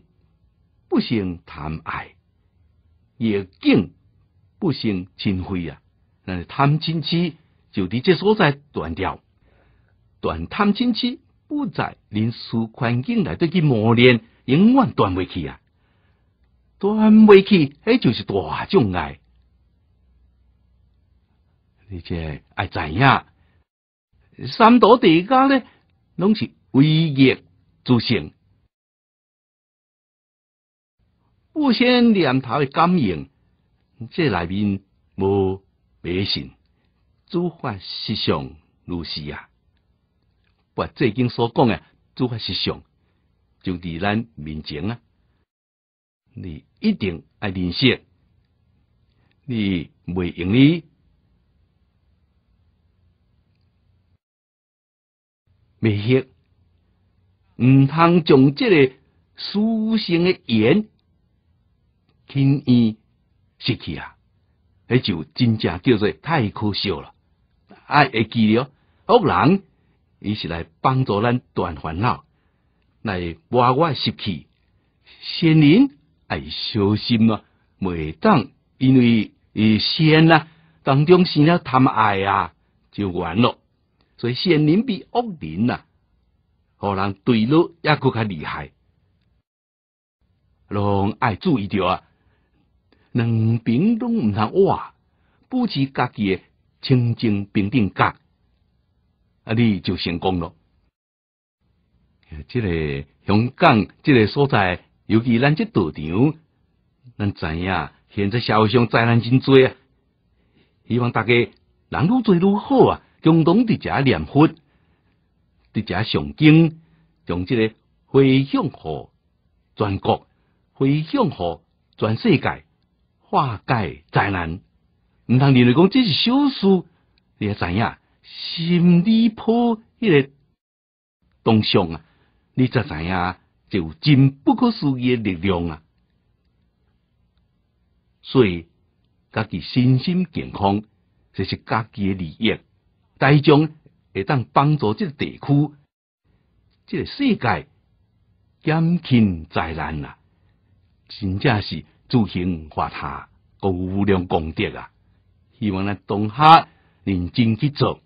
Speaker 2: 不兴谈爱，也敬不兴亲辉。啊！那贪亲戚就伫这所在断掉，断贪嗔痴，不在人世环境内底去磨练，永远断未去啊！断未去，迄就是大障碍。你这爱怎样？三多地家呢，拢是唯业之性。无些念头的感应，这内面无迷信，诸法实相如是啊！我最近所讲的诸法实相，就伫咱面前啊！你一定爱认识，你袂用易，未易，唔通将这个虚性诶言。轻易失去啊，迄就真正叫做太可笑了。爱会记了，恶人，伊是来帮助咱断烦恼，来挖我失去。仙人爱小心啊，袂当因为伊仙啊当中生了贪爱啊，就完了。所以仙人比恶人呐，互人对路抑佫较厉害。拢爱注意着啊！两边拢毋通话，保持家己诶清净平等觉，啊，你就成功了。即个香港，即个所在，尤其咱即道场，咱知影现在社会上灾难真多啊！希望大家人愈做愈好啊，共同伫遮念佛，伫遮上经，从即个回向互全国，回向互全世界。化解灾难，毋通认为讲，这是小事。你啊，知影心理破迄个东西啊，你才知影就真不可思议诶力量啊！所以，家己身心健康，就是家己诶利益。大众会当帮助，即个地区，即个世界减轻灾难啊！真正是。祝行华他高无量功德啊！希望咱当下认真去做，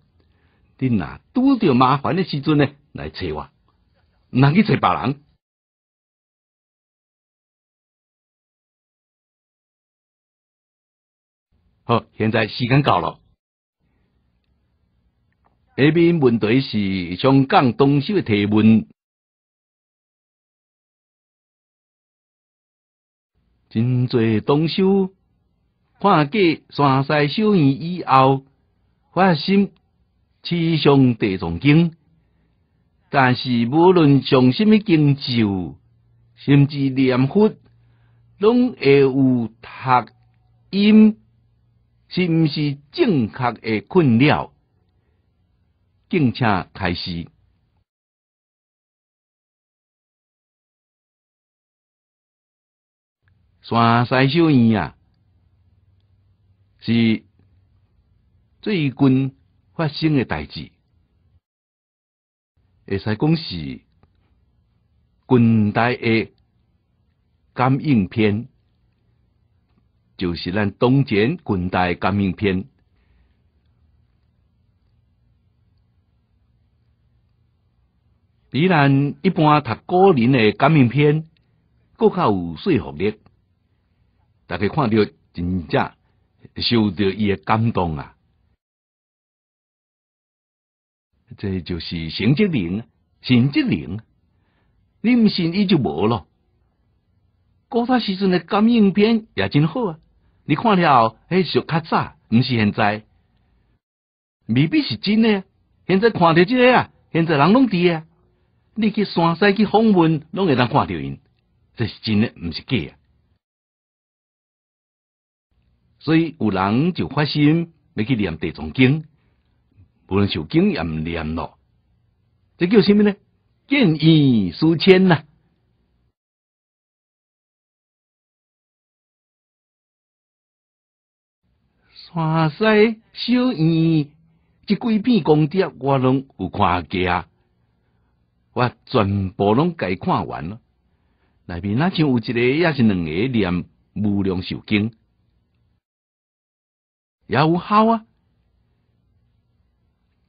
Speaker 2: 恁呐拄着麻烦的时阵呢，来找我，
Speaker 3: 毋通去找别人。
Speaker 2: 好，现在时间到了。下面问题是香港东区的提问。真侪同修看过《山西修院》以后，发心持诵《地藏经》，但是无论上什么经咒，甚至念佛，拢会有读音，是毋是正确诶困扰？敬请开始。山西小院啊，是最近发生的代志。会使讲是近代的感应篇，就是咱当前近代感应篇。比咱一般读个人的感应篇，更较有说服力。大家看到真正受到伊诶感动啊！这就是神迹灵，神迹灵，你毋信伊就无咯。古早时阵的感应片也真好啊！你看了后，迄属较早，毋是现在，未必是真的。现在看到即个啊，现在人拢伫啊，你去山西去访问拢会当看到因，这是真的，毋是假。所以有人就发心要去念地藏经，无论受经也毋念咯。这叫什么呢？见
Speaker 3: 异思迁呐。
Speaker 2: 山西小院，这几片宫殿，我拢有看家，我全部拢改看完了。内面那像有一个，也是两个念无量寿经。也有效啊！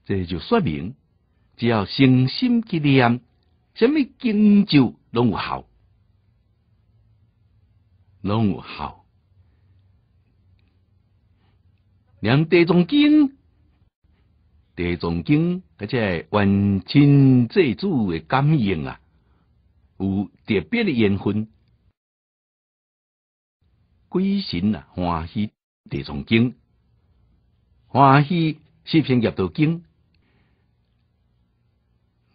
Speaker 2: 这就说明，只要诚心积念，什么经咒拢有效，拢有效。念地藏经、地藏经，而且万亲祭祖的感应啊，有特别的缘分，鬼神啊欢喜地藏经。欢喜，视频业道经，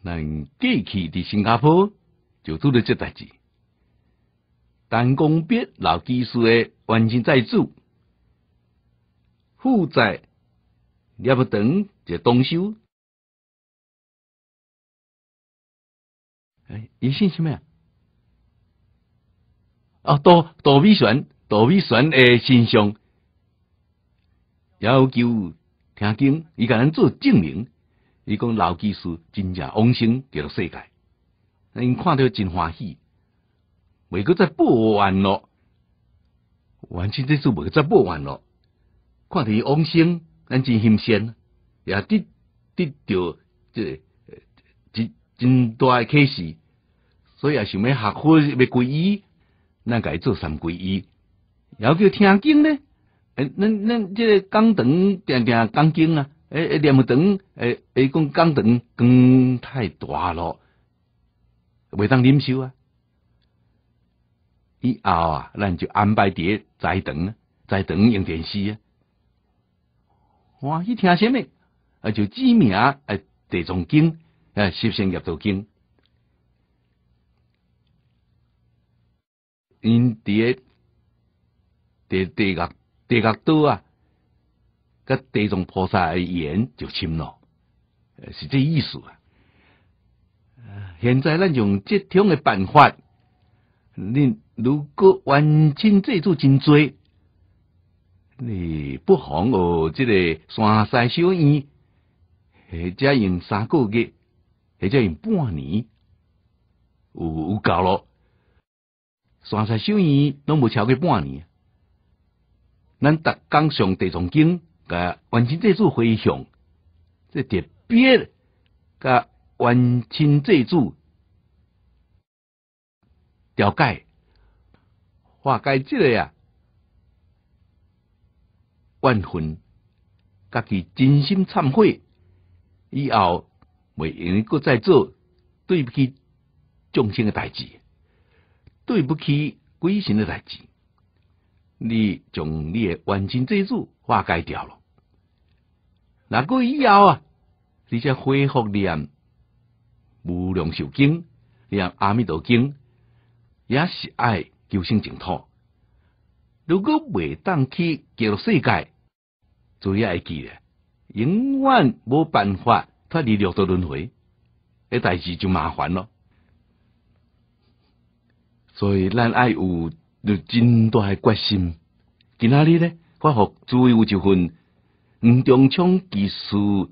Speaker 2: 那过去伫新加坡就做了这代志，但光弼老技术的完全在主，负债也不
Speaker 3: 等就东手。
Speaker 2: 哎，你信什么啊？啊，躲躲米旋，躲米旋的真相。要求听经，伊甲咱做证明。伊讲老技师真正往生了世界，因看着真欢喜。未个再报怨咯。完全这首每个再报怨咯。看到往生，咱真幸善，也得得到这真真大诶启示。所以也想要学会要皈依，咱该做三皈依。要求听经呢？哎，恁恁即个钢灯定定钢经啊，哎哎连不长，哎哎讲钢灯光太大咯，袂当忍受啊。以后啊，咱就安排第再啊，在等用电视啊。哇，伊听啥物？啊，就知名啊，地藏经诶，十善业道经。因伫第伫二个。这个多啊，甲地藏菩萨诶言就深了，是这意思啊。现在咱用这种的办法，你如果完成这组真椎，你不妨哦，这个酸菜小或者用三个月，者用半年，有有够了。山西小院都没超过半年。咱逐讲上地藏经，甲冤亲这主回向，这特别噶完成这组调解、化解这个啊，万分，家己真心忏悔，以后袂用得再做对不起众生诶代志，对不起鬼神诶代志。你将你的完整之主化解掉了，那过以后啊，你再恢复念无量寿经，念阿弥陀经，也是爱求生净土。如果未当去极乐世界，主要会记咧，永远无办法脱离六道轮回，诶，代志就麻烦咯。所以咱爱有。有真大诶决心，今仔日呢，发互主位有一份黄中枪技术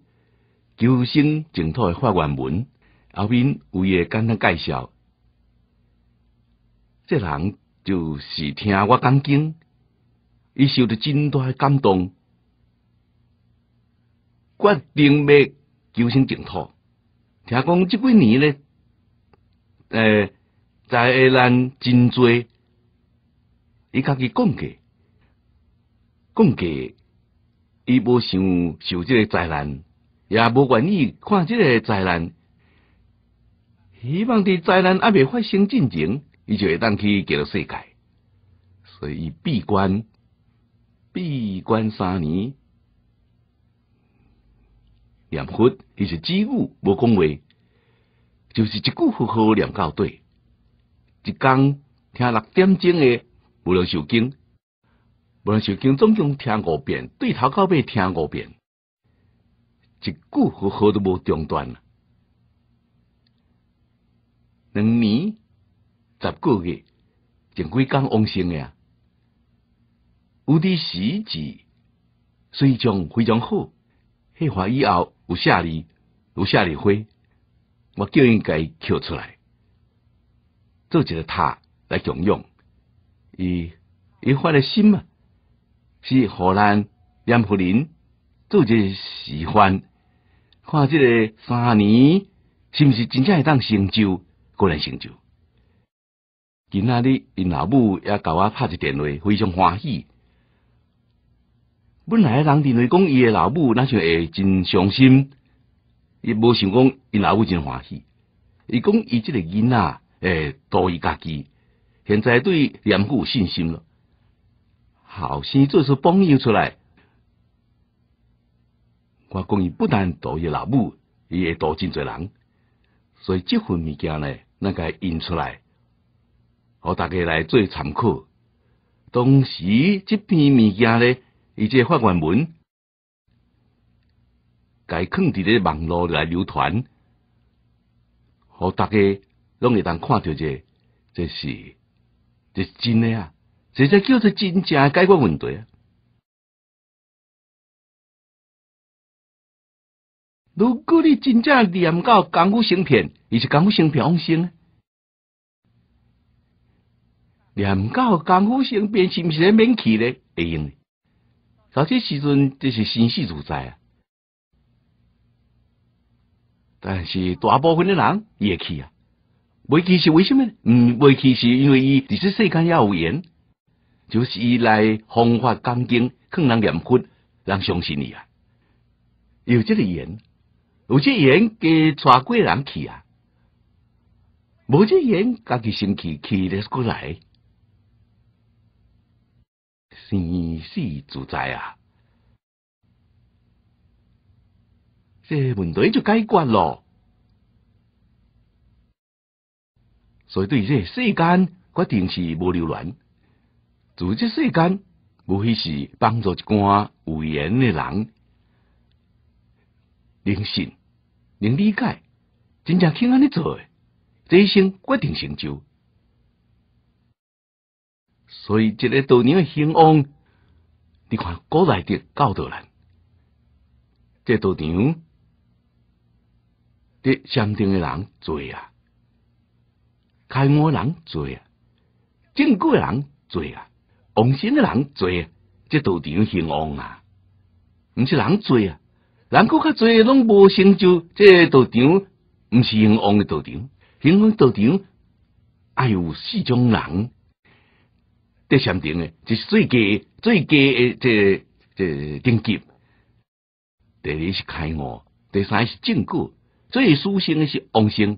Speaker 2: 救生净土诶发愿文，后面为诶简单介绍，这人就是听我讲经，伊受着真大诶感动，决定要救生净土。听讲即几年呢，诶，在诶人真多。伊家己讲过，讲过，伊无想受即个灾难，也无愿意看即个灾难。希望伫灾难还未发生之前，伊就会当去结了世界。所以，伊闭关，闭关三年，念佛，伊是几顾无讲话，就是一句佛号念到底，一工听六点钟的。无论受经，无论受经，总共听五遍，对头到尾听五遍，一句一句都无中断。两年，十个月，正规工完成的呀。我的事迹，虽讲非常好，黑化以后有下力，有下力灰，我就应该跳出来，做一个塔来重用。伊伊发的心嘛，是河南杨福林一个喜欢看即个三年是毋是真正会当成就，果然成就。今仔日因老母也甲我拍一电话，非常欢喜。本来人认为讲伊诶老母若像会真伤心，伊无想讲因老母真欢喜，伊讲伊即个囡仔会多伊家己。现在对梁父有信心了，好生做出榜样出来。我讲伊不但度伊老母，伊也度真侪人，所以这份物件呢，那个印出来，互大家来做参考。当时这篇物件呢，伊这法文们，该藏伫咧网络来流传，互大家拢会当看到这，这是。这是真的呀，这才叫做真
Speaker 3: 正解决问题啊！
Speaker 2: 如果你真正念到功夫成片，你是功夫成片，放心。念到功夫成片是毋是免去咧会用？到这时阵就是心系主宰啊，但是大部分的人也去啊。未去是为什么毋嗯，未去是因为伊伫只世间也有缘，就是伊来方法干敬，肯人念佛，人相信伊啊。有即个缘，有个缘给带过人去啊，无个缘家己先去去咧过来，生死自在啊，这问题就解决咯。所以对这世间，决定是无留恋。自这世间，无非是帮助一寡有缘的人，能信、能理解，真正去安尼做，这一生决定成就。所以，这个道场的兴旺，你看古来的高德人，这道场，这禅定的人做呀。开悟人多啊，正果人多啊，往生的人多啊，这道场兴旺啊，毋是人多啊，人够卡多，拢无成就，这道场毋是兴旺的道场，兴旺道场爱有四种人，第三定诶，就是最低最低的这这等级。第二是开悟，第三是正果，最殊胜的是王心，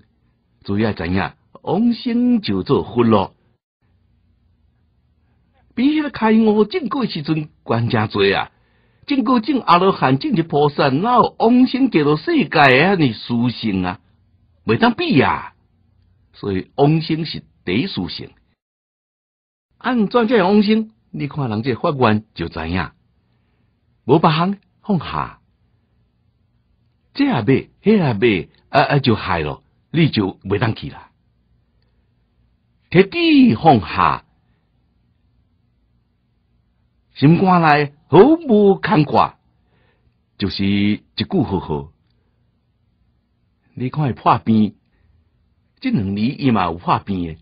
Speaker 2: 主要怎样？王星就做福咯，比起来开悟正果时阵，关真多啊！正果正阿罗汉，正一菩萨，那王星给入世界啊，那殊胜啊，未当比呀。所以王星是第殊胜。按转这王星，你看人这法官就知影，无八行放下，这也背，下也背，啊啊就害咯，你就未当起了。舌底放下，心肝内毫无牵挂，就是一句呵呵。你看，伊破病，这两年伊嘛有破病诶。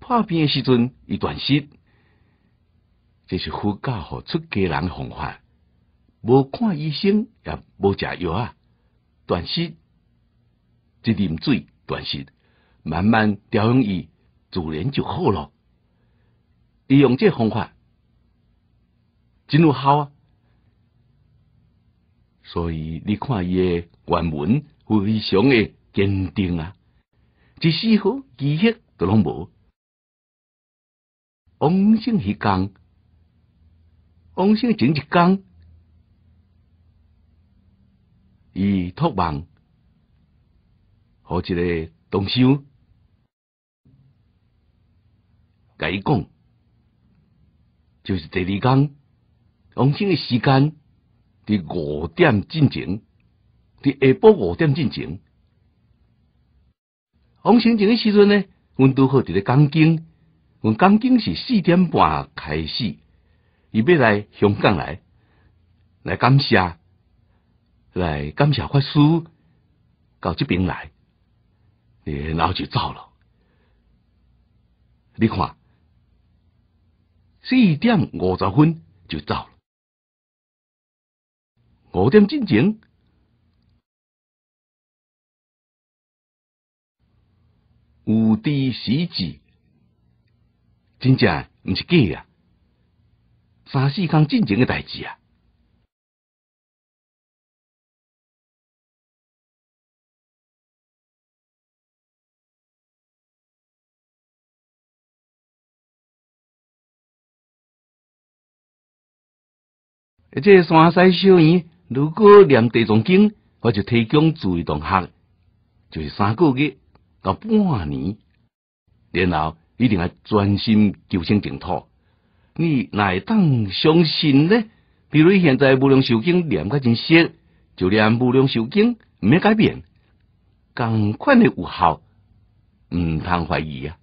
Speaker 2: 破病的时阵一断食，这是佛教和出家人方法。无看医生，也无吃药啊，断食，一啉水，断食，慢慢调养伊。自然就好了，伊用这方法真有效啊！所以你看伊诶原文非常诶坚定啊，一丝毫气息都拢无。红星迄刚，红星整一刚，伊托梦，好一个同消。甲伊讲，就是第二工，王清诶时间伫五点进前，伫下晡五点进前。王清静诶时阵呢，阮拄好，伫咧江景，阮江景是四点半开始，伊要来香港来，来感谢，来感谢法师到这边来，然后就走了。你看。四点五十分就走了，五点进前，
Speaker 3: 有滴水字，真正唔是假啊，三四天进前嘅代志啊。
Speaker 2: 而且，山西小院如果念地藏经，我就提供意。同学，就是三个月到半年，然后一定要专心求生净土。你哪会当相信呢？比如现在无量寿经念个真时，就连无量寿经唔免改变，咁款的有效，唔通怀疑啊？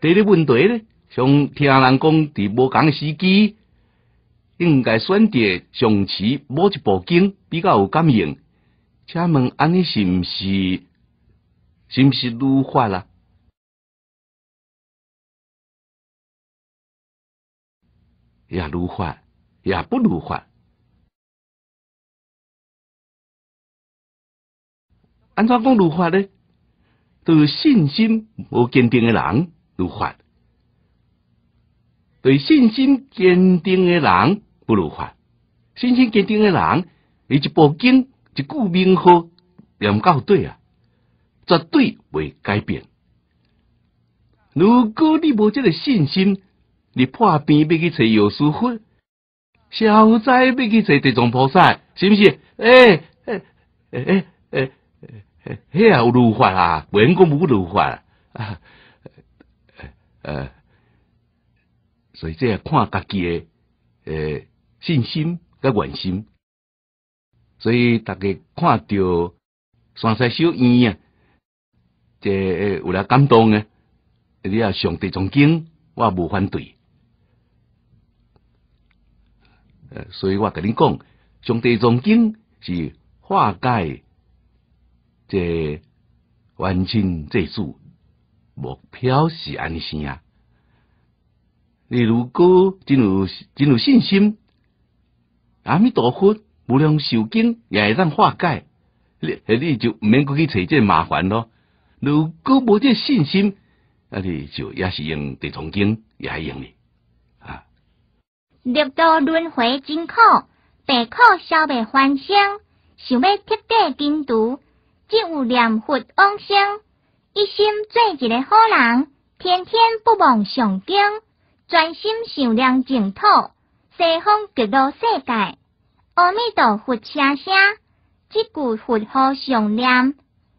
Speaker 2: 第二问题呢？像听人讲，伫无共司机，应该选择上市某一部经比较有感应。请问安尼是毋是？是毋是如法啦？
Speaker 3: 也如法也不如法？安怎讲
Speaker 2: 如法呢？对信心无坚定诶人如法。对信心坚定的人，不如法。信心坚定的人，一部经，一句名号，念到对啊，绝对袂改变。如果你无这个信心，你破病要去找药师佛，小灾要去找地藏菩萨，是不是？哎哎哎哎哎，遐有如法啊，外国不古如法啊，呃。所以，这看家己的呃信心跟愿心，所以大家看到山西小院啊，这有啦感动的，你啊，上帝从经，我无反对。呃，所以我跟恁讲，上帝从经是化解这完亲这组目标是安尼先啊。你如果真有真有信心，阿弥陀佛，无量寿经也会当化解，你你就毋免过去找这麻烦咯。如果无这信心，啊，你就也是用地藏经，也会用哩啊。六道轮回真苦，白苦消灭欢生，想要彻底根除，只有念佛往生。一心做一个好人，天天不忘上经。专心修炼净土，西方极乐世界，阿弥陀佛，声声，一句佛号，常念，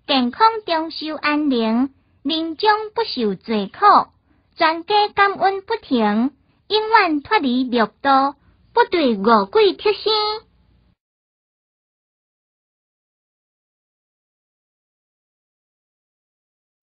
Speaker 2: 健康长寿，安宁，人终不受罪苦，全家感恩不停，永远脱离六道，不对五鬼天身。